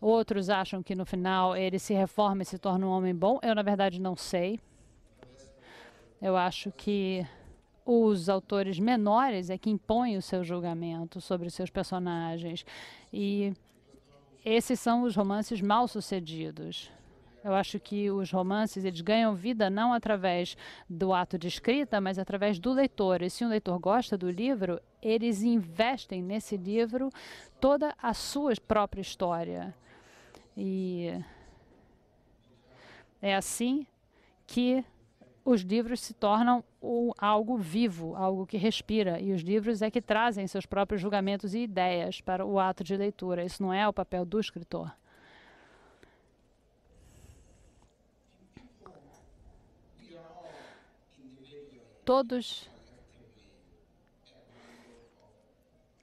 outros acham que no final ele se reforma e se torna um homem bom. Eu, na verdade, não sei. Eu acho que os autores menores é que impõem o seu julgamento sobre seus personagens. E esses são os romances mal-sucedidos. Eu acho que os romances eles ganham vida não através do ato de escrita, mas através do leitor. E se um leitor gosta do livro, eles investem nesse livro toda a sua própria história. E é assim que os livros se tornam algo vivo, algo que respira. E os livros é que trazem seus próprios julgamentos e ideias para o ato de leitura. Isso não é o papel do escritor. todos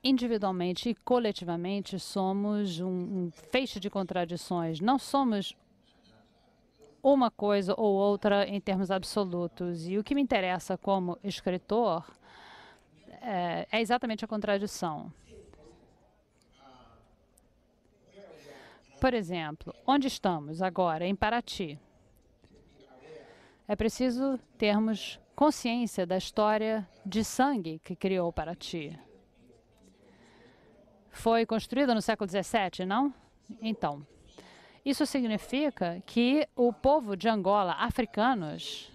individualmente e coletivamente somos um, um, feixe de contradições. Não somos uma coisa ou outra em termos absolutos. E o que me interessa como escritor é, é exatamente a contradição. Por exemplo, onde estamos agora? Em Paraty. É preciso termos consciência da história de sangue que criou para ti. Foi construída no século XVII, não? Então, isso significa que o povo de Angola, africanos,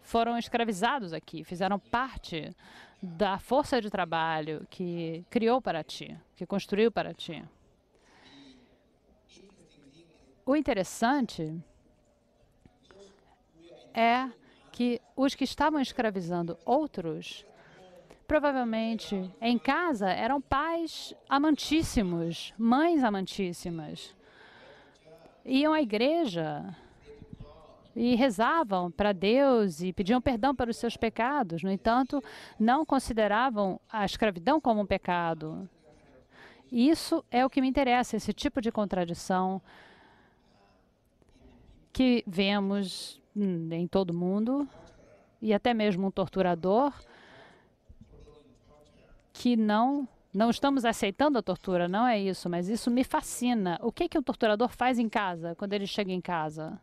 foram escravizados aqui, fizeram parte da força de trabalho que criou para ti, que construiu para ti. O interessante é que os que estavam escravizando outros, provavelmente em casa, eram pais amantíssimos, mães amantíssimas. Iam à igreja e rezavam para Deus e pediam perdão pelos seus pecados. No entanto, não consideravam a escravidão como um pecado. Isso é o que me interessa, esse tipo de contradição que vemos Hum, em todo mundo, e até mesmo um torturador, que não não estamos aceitando a tortura, não é isso, mas isso me fascina. O que é que um torturador faz em casa, quando ele chega em casa?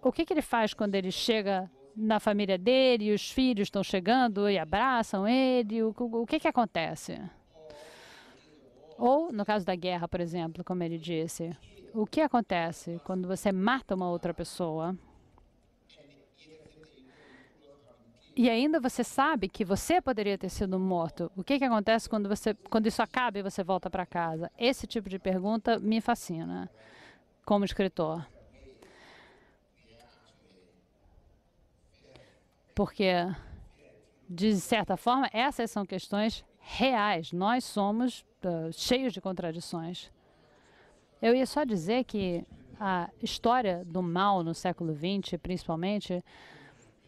O que é que ele faz quando ele chega na família dele, os filhos estão chegando e abraçam ele? O, o, que é que acontece? Ou, no caso da guerra, por exemplo, como ele disse, o que acontece quando você mata uma outra pessoa e ainda você sabe que você poderia ter sido morto? O que, que acontece quando, você, quando isso acaba e você volta para casa? Esse tipo de pergunta me fascina como escritor. Porque, de certa forma, essas são questões reais. Nós somos uh, cheios de contradições. Eu ia só dizer que a história do mal no século XX, principalmente,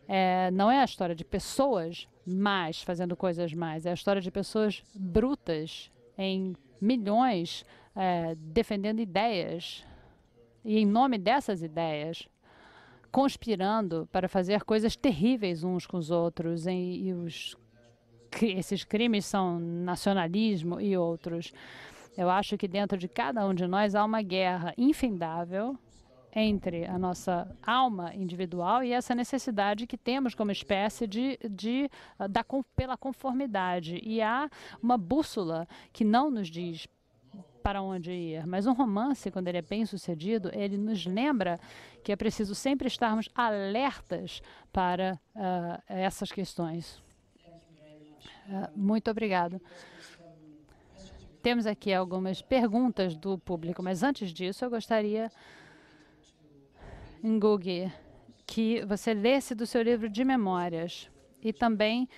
é, não é a história de pessoas mais fazendo coisas mais, é a história de pessoas brutas em milhões é, defendendo ideias e, em nome dessas ideias, conspirando para fazer coisas terríveis uns com os outros e, e os, esses crimes são nacionalismo e outros. Eu acho que dentro de cada um de nós há uma guerra infindável entre a nossa alma individual e essa necessidade que temos como espécie de, de ah, da, pela conformidade. E há uma bússola que não nos diz para onde ir. Mas um romance, quando ele é bem sucedido, ele nos lembra que é preciso sempre estarmos alertas para uh, essas questões. Uh, muito obrigado. Temos aqui algumas perguntas do público, mas antes disso eu gostaria, Ngugi, que você lesse do seu livro de memórias e também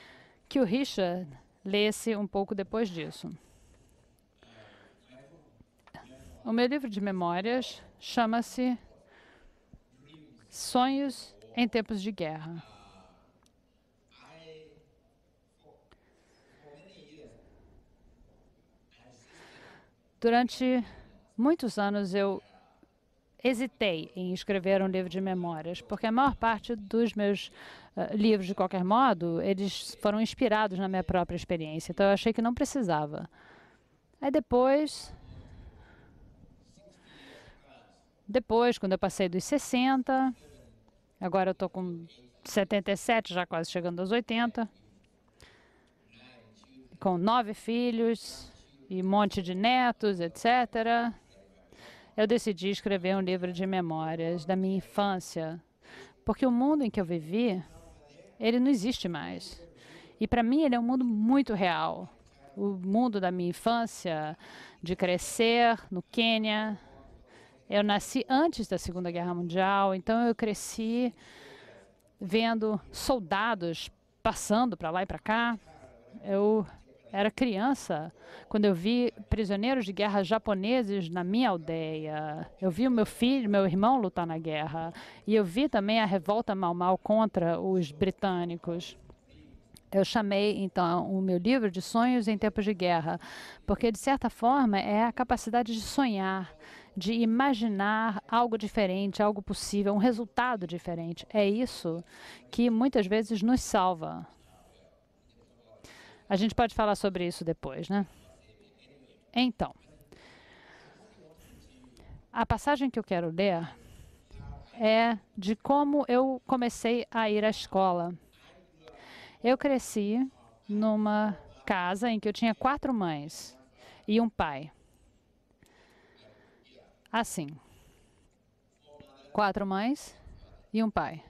que o Richard lesse um pouco depois disso. O meu livro de memórias chama-se Sonhos em Tempos de Guerra. Durante muitos anos eu hesitei em escrever um livro de memórias, porque a maior parte dos meus uh, livros, de qualquer modo, eles foram inspirados na minha própria experiência, então eu achei que não precisava. Aí depois, depois, quando eu passei dos 60, agora eu estou com 77, já quase chegando aos 80, com nove filhos, e um monte de netos, etc., eu decidi escrever um livro de memórias da minha infância, porque o mundo em que eu vivi, ele não existe mais. E para mim ele é um mundo muito real. O mundo da minha infância, de crescer no Quênia. Eu nasci antes da Segunda Guerra Mundial, então eu cresci vendo soldados passando para lá e para cá. Eu era criança quando eu vi prisioneiros de guerra japoneses na minha aldeia. Eu vi o meu filho, meu irmão lutar na guerra. E eu vi também a revolta mal-mal contra os britânicos. Eu chamei, então, o meu livro de Sonhos em Tempos de Guerra, porque, de certa forma, é a capacidade de sonhar, de imaginar algo diferente, algo possível, um resultado diferente. É isso que muitas vezes nos salva. A gente pode falar sobre isso depois, né? Então, a passagem que eu quero ler é de como eu comecei a ir à escola. Eu cresci numa casa em que eu tinha quatro mães e um pai. Assim, quatro mães e um pai.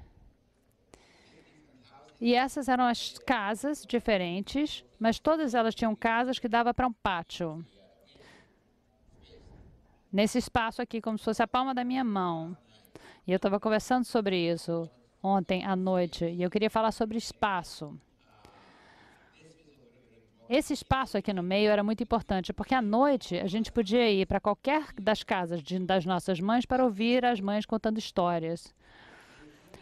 E essas eram as casas diferentes mas todas elas tinham casas que dava para um pátio. Nesse espaço aqui, como se fosse a palma da minha mão. E eu estava conversando sobre isso ontem à noite, e eu queria falar sobre espaço. Esse espaço aqui no meio era muito importante, porque à noite a gente podia ir para qualquer das casas de, das nossas mães para ouvir as mães contando histórias.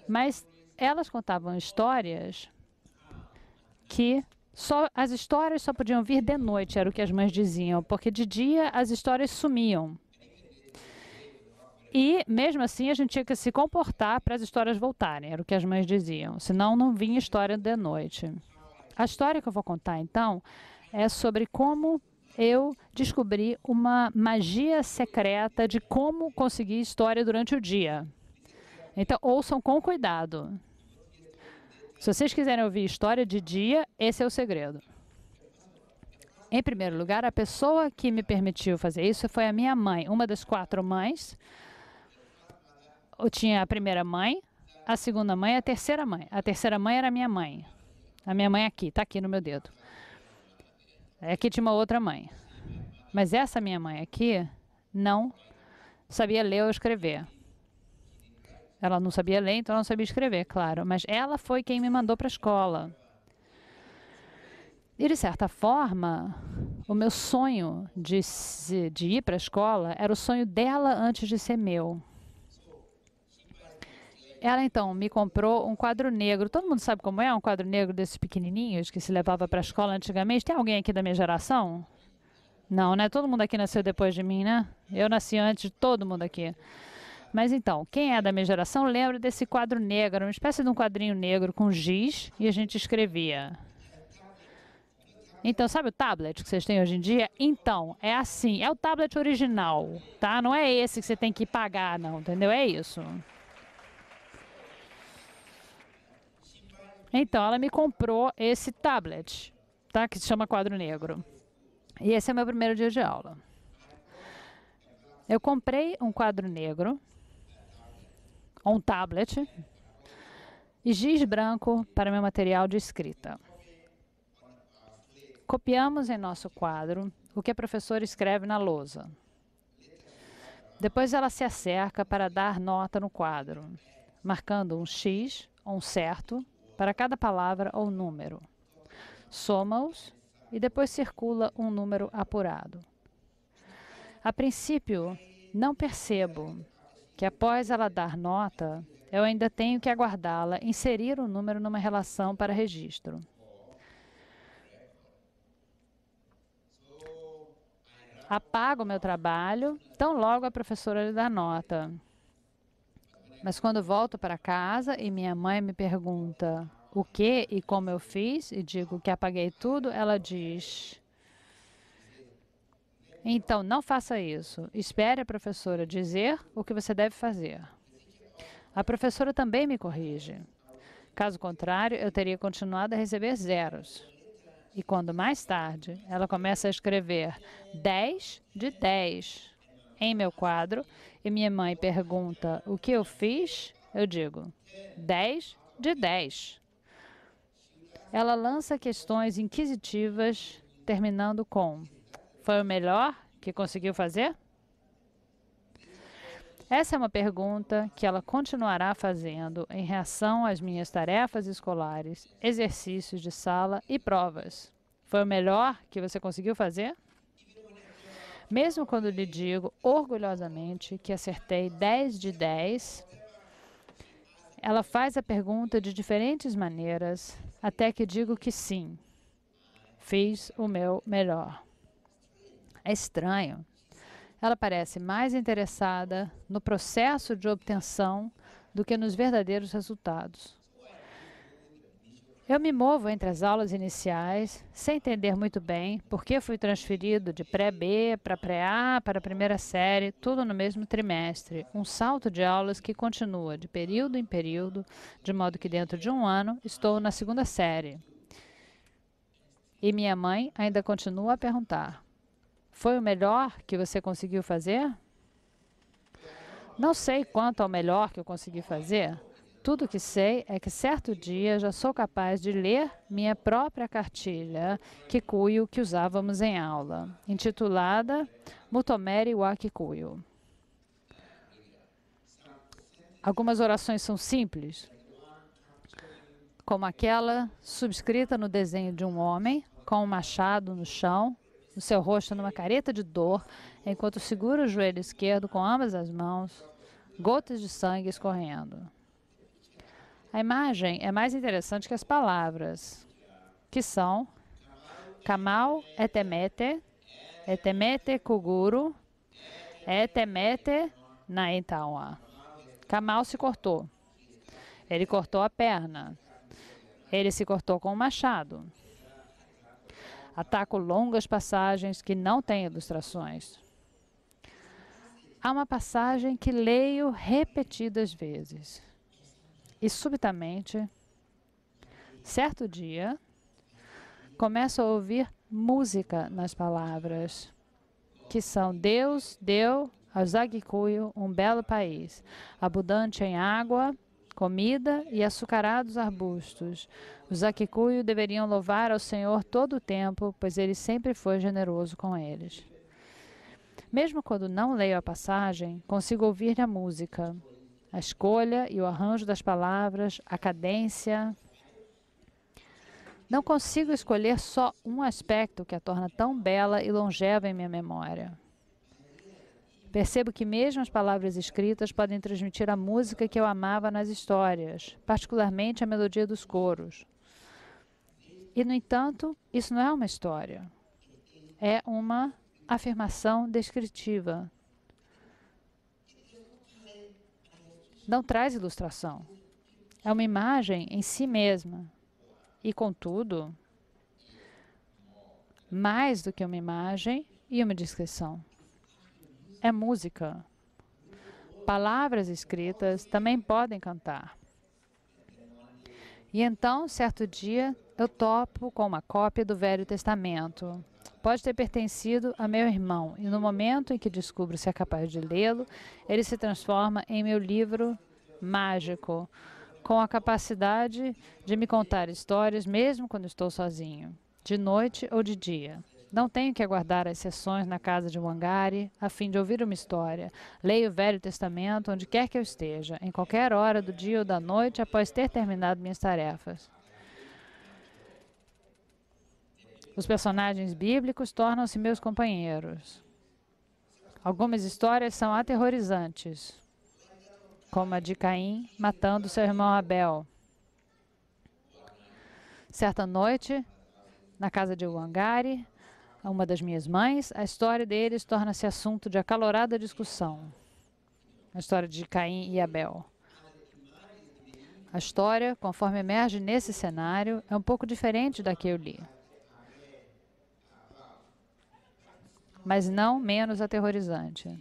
Mas elas contavam histórias que só as histórias só podiam vir de noite, era o que as mães diziam, porque de dia as histórias sumiam. E mesmo assim a gente tinha que se comportar para as histórias voltarem, era o que as mães diziam, senão não vinha história de noite. A história que eu vou contar então é sobre como eu descobri uma magia secreta de como conseguir história durante o dia. Então ouçam com cuidado. Se vocês quiserem ouvir história de dia, esse é o segredo. Em primeiro lugar, a pessoa que me permitiu fazer isso foi a minha mãe, uma das quatro mães. Eu tinha a primeira mãe, a segunda mãe, a terceira mãe. A terceira mãe era a minha mãe. A minha mãe aqui, está aqui no meu dedo. Aqui é tinha uma outra mãe. Mas essa minha mãe aqui não sabia ler ou escrever. Ela não sabia ler, então ela não sabia escrever, claro. Mas ela foi quem me mandou para a escola. E, de certa forma, o meu sonho de, de ir para a escola era o sonho dela antes de ser meu. Ela, então, me comprou um quadro negro. Todo mundo sabe como é um quadro negro desses pequenininhos que se levava para a escola antigamente? Tem alguém aqui da minha geração? Não, né? Todo mundo aqui nasceu depois de mim, né? Eu nasci antes de todo mundo aqui. Mas então, quem é da minha geração lembra desse quadro negro, uma espécie de um quadrinho negro com giz, e a gente escrevia. Então, sabe o tablet que vocês têm hoje em dia? Então, é assim, é o tablet original, tá? Não é esse que você tem que pagar, não, entendeu? É isso. Então, ela me comprou esse tablet, tá? Que se chama Quadro Negro. E esse é o meu primeiro dia de aula. Eu comprei um quadro negro um tablet e giz branco para meu material de escrita. Copiamos em nosso quadro o que a professora escreve na lousa. Depois ela se acerca para dar nota no quadro, marcando um X ou um certo para cada palavra ou número. Soma-os e depois circula um número apurado. A princípio, não percebo que após ela dar nota, eu ainda tenho que aguardá-la, inserir o número numa relação para registro. Apago meu trabalho, tão logo a professora lhe dá nota. Mas quando volto para casa e minha mãe me pergunta o que e como eu fiz, e digo que apaguei tudo, ela diz, então, não faça isso. Espere a professora dizer o que você deve fazer. A professora também me corrige. Caso contrário, eu teria continuado a receber zeros. E quando mais tarde ela começa a escrever 10 de 10 em meu quadro e minha mãe pergunta o que eu fiz, eu digo 10 de 10. Ela lança questões inquisitivas, terminando com foi o melhor que conseguiu fazer? Essa é uma pergunta que ela continuará fazendo em reação às minhas tarefas escolares, exercícios de sala e provas. Foi o melhor que você conseguiu fazer? Mesmo quando lhe digo orgulhosamente que acertei 10 de 10, ela faz a pergunta de diferentes maneiras até que digo que sim, fiz o meu melhor. É estranho. Ela parece mais interessada no processo de obtenção do que nos verdadeiros resultados. Eu me movo entre as aulas iniciais, sem entender muito bem por que fui transferido de pré-B para pré-A para a primeira série, tudo no mesmo trimestre. Um salto de aulas que continua de período em período, de modo que dentro de um ano estou na segunda série. E minha mãe ainda continua a perguntar: foi o melhor que você conseguiu fazer? Não sei quanto ao melhor que eu consegui fazer. Tudo que sei é que certo dia já sou capaz de ler minha própria cartilha, Kikuyu, que usávamos em aula, intitulada Mutomeri wa Algumas orações são simples, como aquela subscrita no desenho de um homem com um machado no chão o seu rosto numa careta de dor, enquanto segura o joelho esquerdo com ambas as mãos, gotas de sangue escorrendo. A imagem é mais interessante que as palavras, que são Kamal Etemete, é Etemete é Kuguru, Etemete é Naentawa. Kamal se cortou. Ele cortou a perna. Ele se cortou com um machado. Ataco longas passagens que não têm ilustrações. Há uma passagem que leio repetidas vezes. E subitamente, certo dia, começo a ouvir música nas palavras, que são Deus deu ao Zagikuyu um belo país, abundante em água, comida e açucarados arbustos. Os Akikuyu deveriam louvar ao Senhor todo o tempo, pois ele sempre foi generoso com eles. Mesmo quando não leio a passagem, consigo ouvir a música. A escolha e o arranjo das palavras, a cadência. Não consigo escolher só um aspecto que a torna tão bela e longeva em minha memória. Percebo que mesmo as palavras escritas podem transmitir a música que eu amava nas histórias, particularmente a melodia dos coros. E, no entanto, isso não é uma história. É uma afirmação descritiva. Não traz ilustração. É uma imagem em si mesma. E, contudo, mais do que uma imagem e uma descrição é música. Palavras escritas também podem cantar. E então, certo dia, eu topo com uma cópia do Velho Testamento. Pode ter pertencido a meu irmão, e no momento em que descubro se é capaz de lê-lo, ele se transforma em meu livro mágico, com a capacidade de me contar histórias mesmo quando estou sozinho, de noite ou de dia. Não tenho que aguardar as sessões na casa de Wangari a fim de ouvir uma história. Leio o Velho Testamento onde quer que eu esteja, em qualquer hora do dia ou da noite, após ter terminado minhas tarefas. Os personagens bíblicos tornam-se meus companheiros. Algumas histórias são aterrorizantes, como a de Caim matando seu irmão Abel. Certa noite, na casa de Wangari, a uma das minhas mães, a história deles torna-se assunto de acalorada discussão. A história de Caim e Abel. A história, conforme emerge nesse cenário, é um pouco diferente da que eu li. Mas não menos aterrorizante.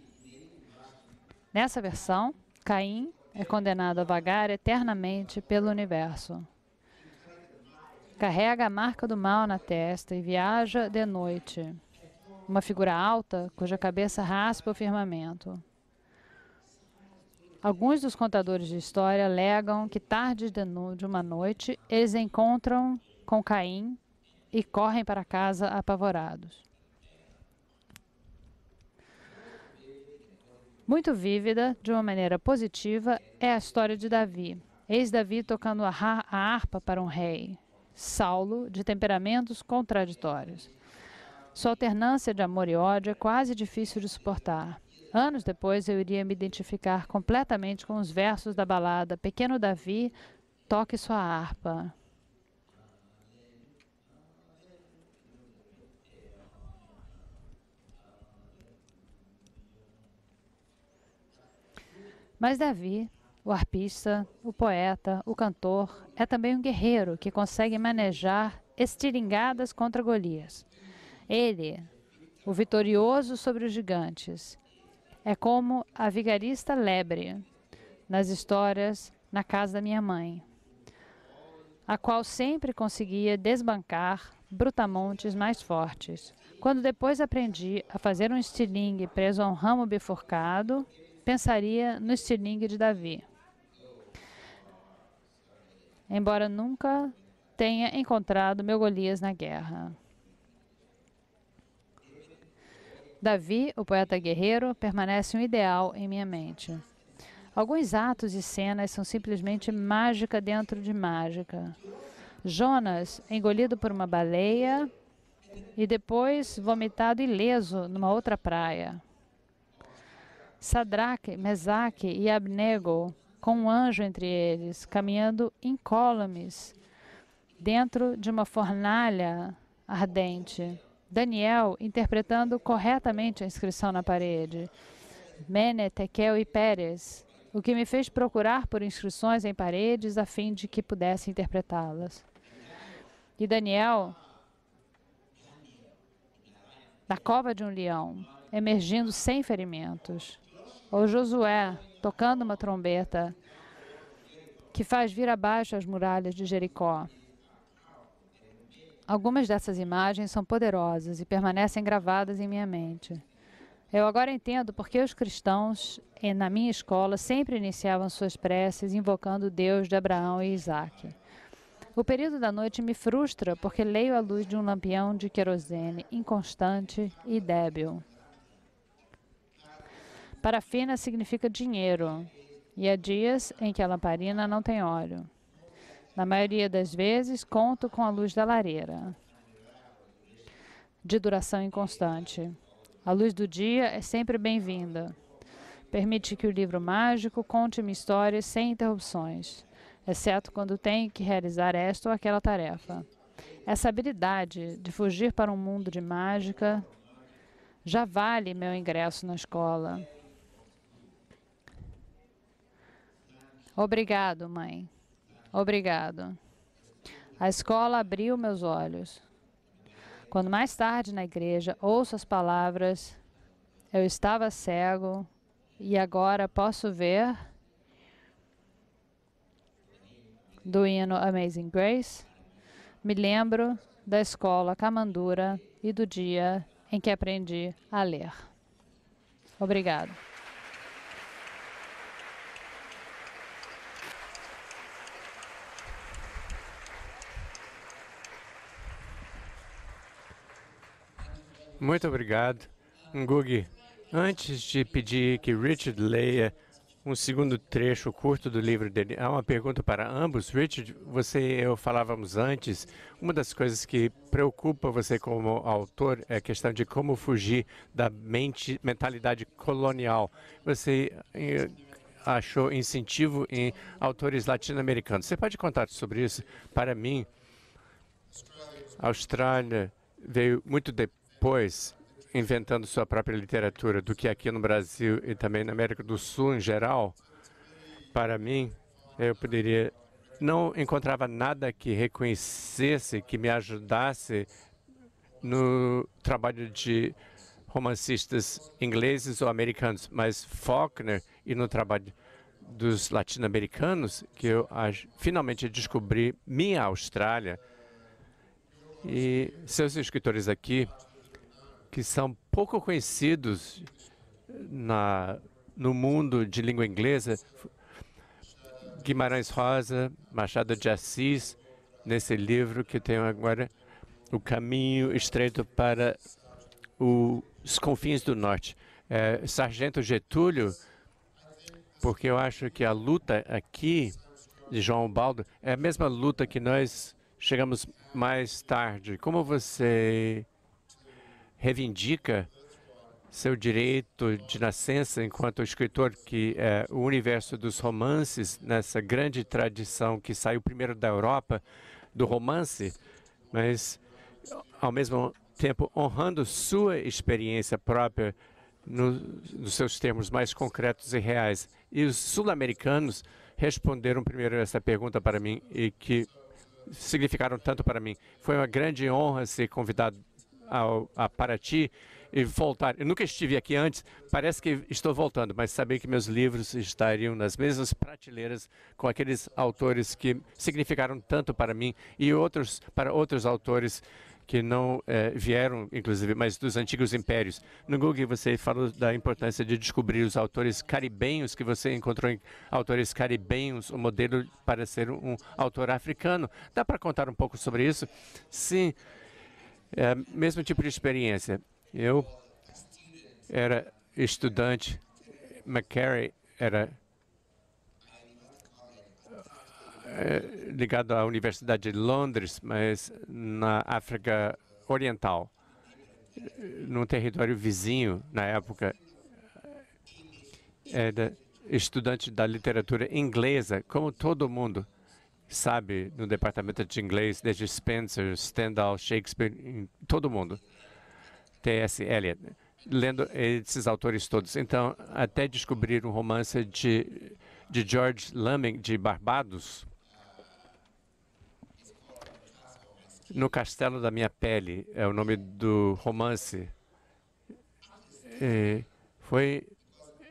Nessa versão, Caim é condenado a vagar eternamente pelo universo. Carrega a marca do mal na testa e viaja de noite. Uma figura alta, cuja cabeça raspa o firmamento. Alguns dos contadores de história alegam que tarde de uma noite eles encontram com Caim e correm para casa apavorados. Muito vívida, de uma maneira positiva, é a história de Davi. Eis Davi tocando a harpa para um rei. Saulo, de temperamentos contraditórios. Sua alternância de amor e ódio é quase difícil de suportar. Anos depois, eu iria me identificar completamente com os versos da balada Pequeno Davi, toque sua harpa. Mas Davi o arpista, o poeta, o cantor é também um guerreiro que consegue manejar estilingadas contra Golias. Ele, o vitorioso sobre os gigantes, é como a vigarista lebre nas histórias na casa da minha mãe, a qual sempre conseguia desbancar brutamontes mais fortes. Quando depois aprendi a fazer um estilingue preso a um ramo bifurcado, pensaria no estilingue de Davi embora nunca tenha encontrado meu Golias na guerra. Davi, o poeta guerreiro, permanece um ideal em minha mente. Alguns atos e cenas são simplesmente mágica dentro de mágica. Jonas, engolido por uma baleia e depois vomitado ileso numa outra praia. Sadraque, Mesaque e Abnego com um anjo entre eles, caminhando incólumes dentro de uma fornalha ardente. Daniel interpretando corretamente a inscrição na parede. Mene, Tekel e Pérez, o que me fez procurar por inscrições em paredes a fim de que pudesse interpretá-las. E Daniel, da cova de um leão, emergindo sem ferimentos ou Josué tocando uma trombeta que faz vir abaixo as muralhas de Jericó. Algumas dessas imagens são poderosas e permanecem gravadas em minha mente. Eu agora entendo por que os cristãos na minha escola sempre iniciavam suas preces invocando o Deus de Abraão e Isaac. O período da noite me frustra porque leio a luz de um lampião de querosene inconstante e débil. Parafina significa dinheiro e há dias em que a lamparina não tem óleo. Na maioria das vezes, conto com a luz da lareira, de duração inconstante. A luz do dia é sempre bem-vinda. Permite que o livro mágico conte uma história sem interrupções, exceto quando tenho que realizar esta ou aquela tarefa. Essa habilidade de fugir para um mundo de mágica já vale meu ingresso na escola. Obrigado, mãe. Obrigado. A escola abriu meus olhos. Quando mais tarde na igreja ouço as palavras, eu estava cego e agora posso ver do hino Amazing Grace, me lembro da escola Camandura e do dia em que aprendi a ler. Obrigado. Muito obrigado, Ngugi. Antes de pedir que Richard leia um segundo trecho curto do livro dele, há uma pergunta para ambos. Richard, você e eu falávamos antes, uma das coisas que preocupa você como autor é a questão de como fugir da mente, mentalidade colonial. Você eh, achou incentivo em autores latino-americanos. Você pode contar sobre isso? Para mim, a Austrália veio muito depois depois inventando sua própria literatura do que é aqui no Brasil e também na América do Sul em geral, para mim, eu poderia não encontrava nada que reconhecesse, que me ajudasse no trabalho de romancistas ingleses ou americanos, mas Faulkner e no trabalho dos latino-americanos que eu finalmente descobri minha Austrália e seus escritores aqui que são pouco conhecidos na, no mundo de língua inglesa, Guimarães Rosa, Machado de Assis, nesse livro que tenho agora, O Caminho Estreito para os Confins do Norte. É, Sargento Getúlio, porque eu acho que a luta aqui de João Baldo é a mesma luta que nós chegamos mais tarde. Como você reivindica seu direito de nascença enquanto escritor, que é o universo dos romances, nessa grande tradição que saiu primeiro da Europa, do romance, mas ao mesmo tempo honrando sua experiência própria no, nos seus termos mais concretos e reais. E os sul-americanos responderam primeiro essa pergunta para mim e que significaram tanto para mim. Foi uma grande honra ser convidado ao, a Paraty e voltar. Eu nunca estive aqui antes, parece que estou voltando, mas sabia que meus livros estariam nas mesmas prateleiras com aqueles autores que significaram tanto para mim e outros para outros autores que não eh, vieram, inclusive, mas dos antigos impérios. No Google você falou da importância de descobrir os autores caribenhos, que você encontrou em autores caribenhos, o um modelo para ser um autor africano. Dá para contar um pouco sobre isso? Sim. É o mesmo tipo de experiência. Eu era estudante, McCary era é, ligado à Universidade de Londres, mas na África Oriental, num território vizinho, na época, era estudante da literatura inglesa, como todo mundo sabe no departamento de inglês, desde Spencer, Stendhal, Shakespeare, todo mundo. T.S. Eliot, lendo esses autores todos. Então, até descobrir um romance de, de George Lamming, de Barbados, No Castelo da Minha Pele, é o nome do romance. E é, foi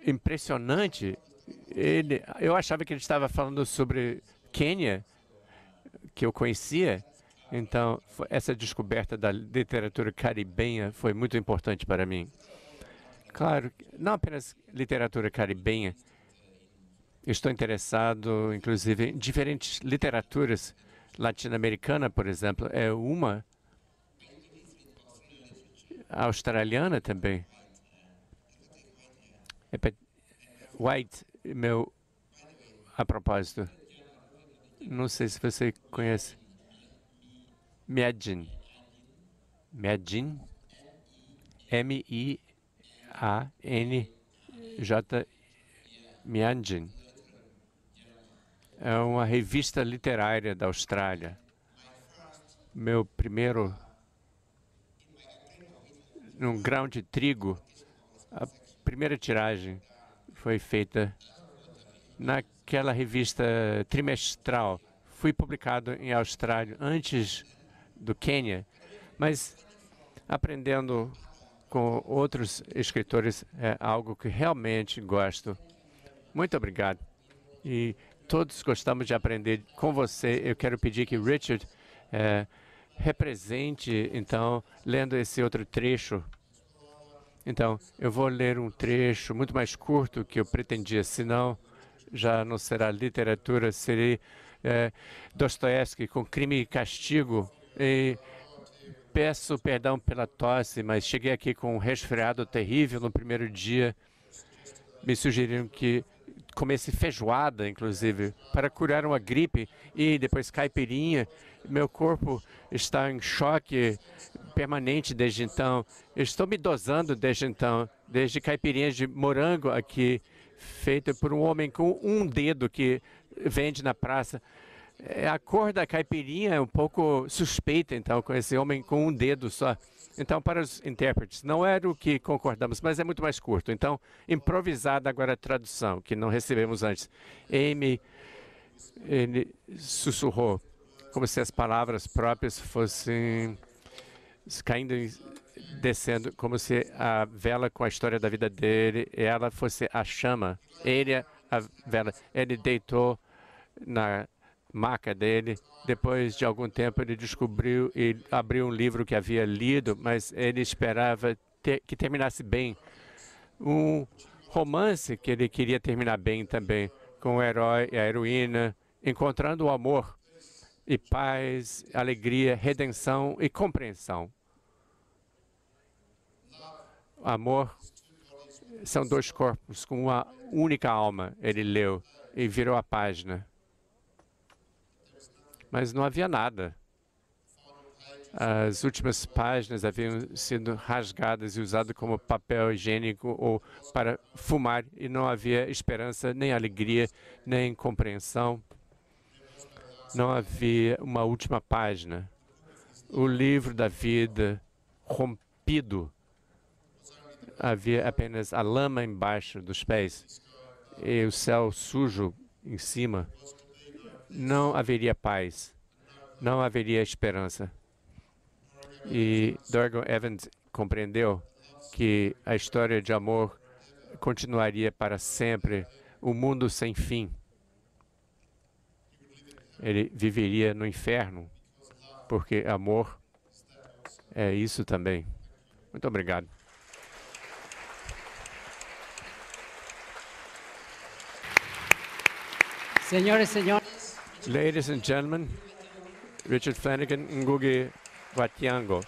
impressionante. Ele, eu achava que ele estava falando sobre Quênia, que eu conhecia. Então, essa descoberta da literatura caribenha foi muito importante para mim. Claro, não apenas literatura caribenha. Estou interessado, inclusive, em diferentes literaturas. Latino-americana, por exemplo, é uma. australiana também. É White, meu, a propósito. Não sei se você conhece. *Meadjin*, *Meadjin*, M-I-A-N-J. *Meadjin* É uma revista literária da Austrália. Meu primeiro num grão de trigo. A primeira tiragem foi feita na aquela revista trimestral foi publicado em Austrália antes do Quênia, mas aprendendo com outros escritores é algo que realmente gosto. Muito obrigado. E todos gostamos de aprender com você. Eu quero pedir que Richard é, represente, então, lendo esse outro trecho. Então, eu vou ler um trecho muito mais curto que eu pretendia, senão já não será literatura, seria é, com crime e castigo. E peço perdão pela tosse, mas cheguei aqui com um resfriado terrível no primeiro dia. Me sugeriram que comesse feijoada, inclusive, para curar uma gripe e depois caipirinha. Meu corpo está em choque permanente desde então. Estou me dosando desde então, desde caipirinhas de morango aqui feita por um homem com um dedo que vende na praça. É, a cor da caipirinha é um pouco suspeita, então, com esse homem com um dedo só. Então, para os intérpretes, não era o que concordamos, mas é muito mais curto. Então, improvisada agora a tradução, que não recebemos antes. Amy ele sussurrou, como se as palavras próprias fossem caindo em descendo, como se a vela com a história da vida dele, ela fosse a chama, ele a vela. Ele deitou na maca dele. Depois de algum tempo, ele descobriu e abriu um livro que havia lido, mas ele esperava ter, que terminasse bem. Um romance que ele queria terminar bem também, com o herói e a heroína, encontrando o amor e paz, alegria, redenção e compreensão amor são dois corpos com uma única alma, ele leu e virou a página. Mas não havia nada. As últimas páginas haviam sido rasgadas e usadas como papel higiênico ou para fumar, e não havia esperança, nem alegria, nem compreensão. Não havia uma última página. O livro da vida rompido havia apenas a lama embaixo dos pés e o céu sujo em cima, não haveria paz, não haveria esperança. E Dorgan Evans compreendeu que a história de amor continuaria para sempre, o um mundo sem fim. Ele viveria no inferno, porque amor é isso também. Muito obrigado. Señores, señores. Ladies and gentlemen, Richard Flanagan Ngugi Watiango.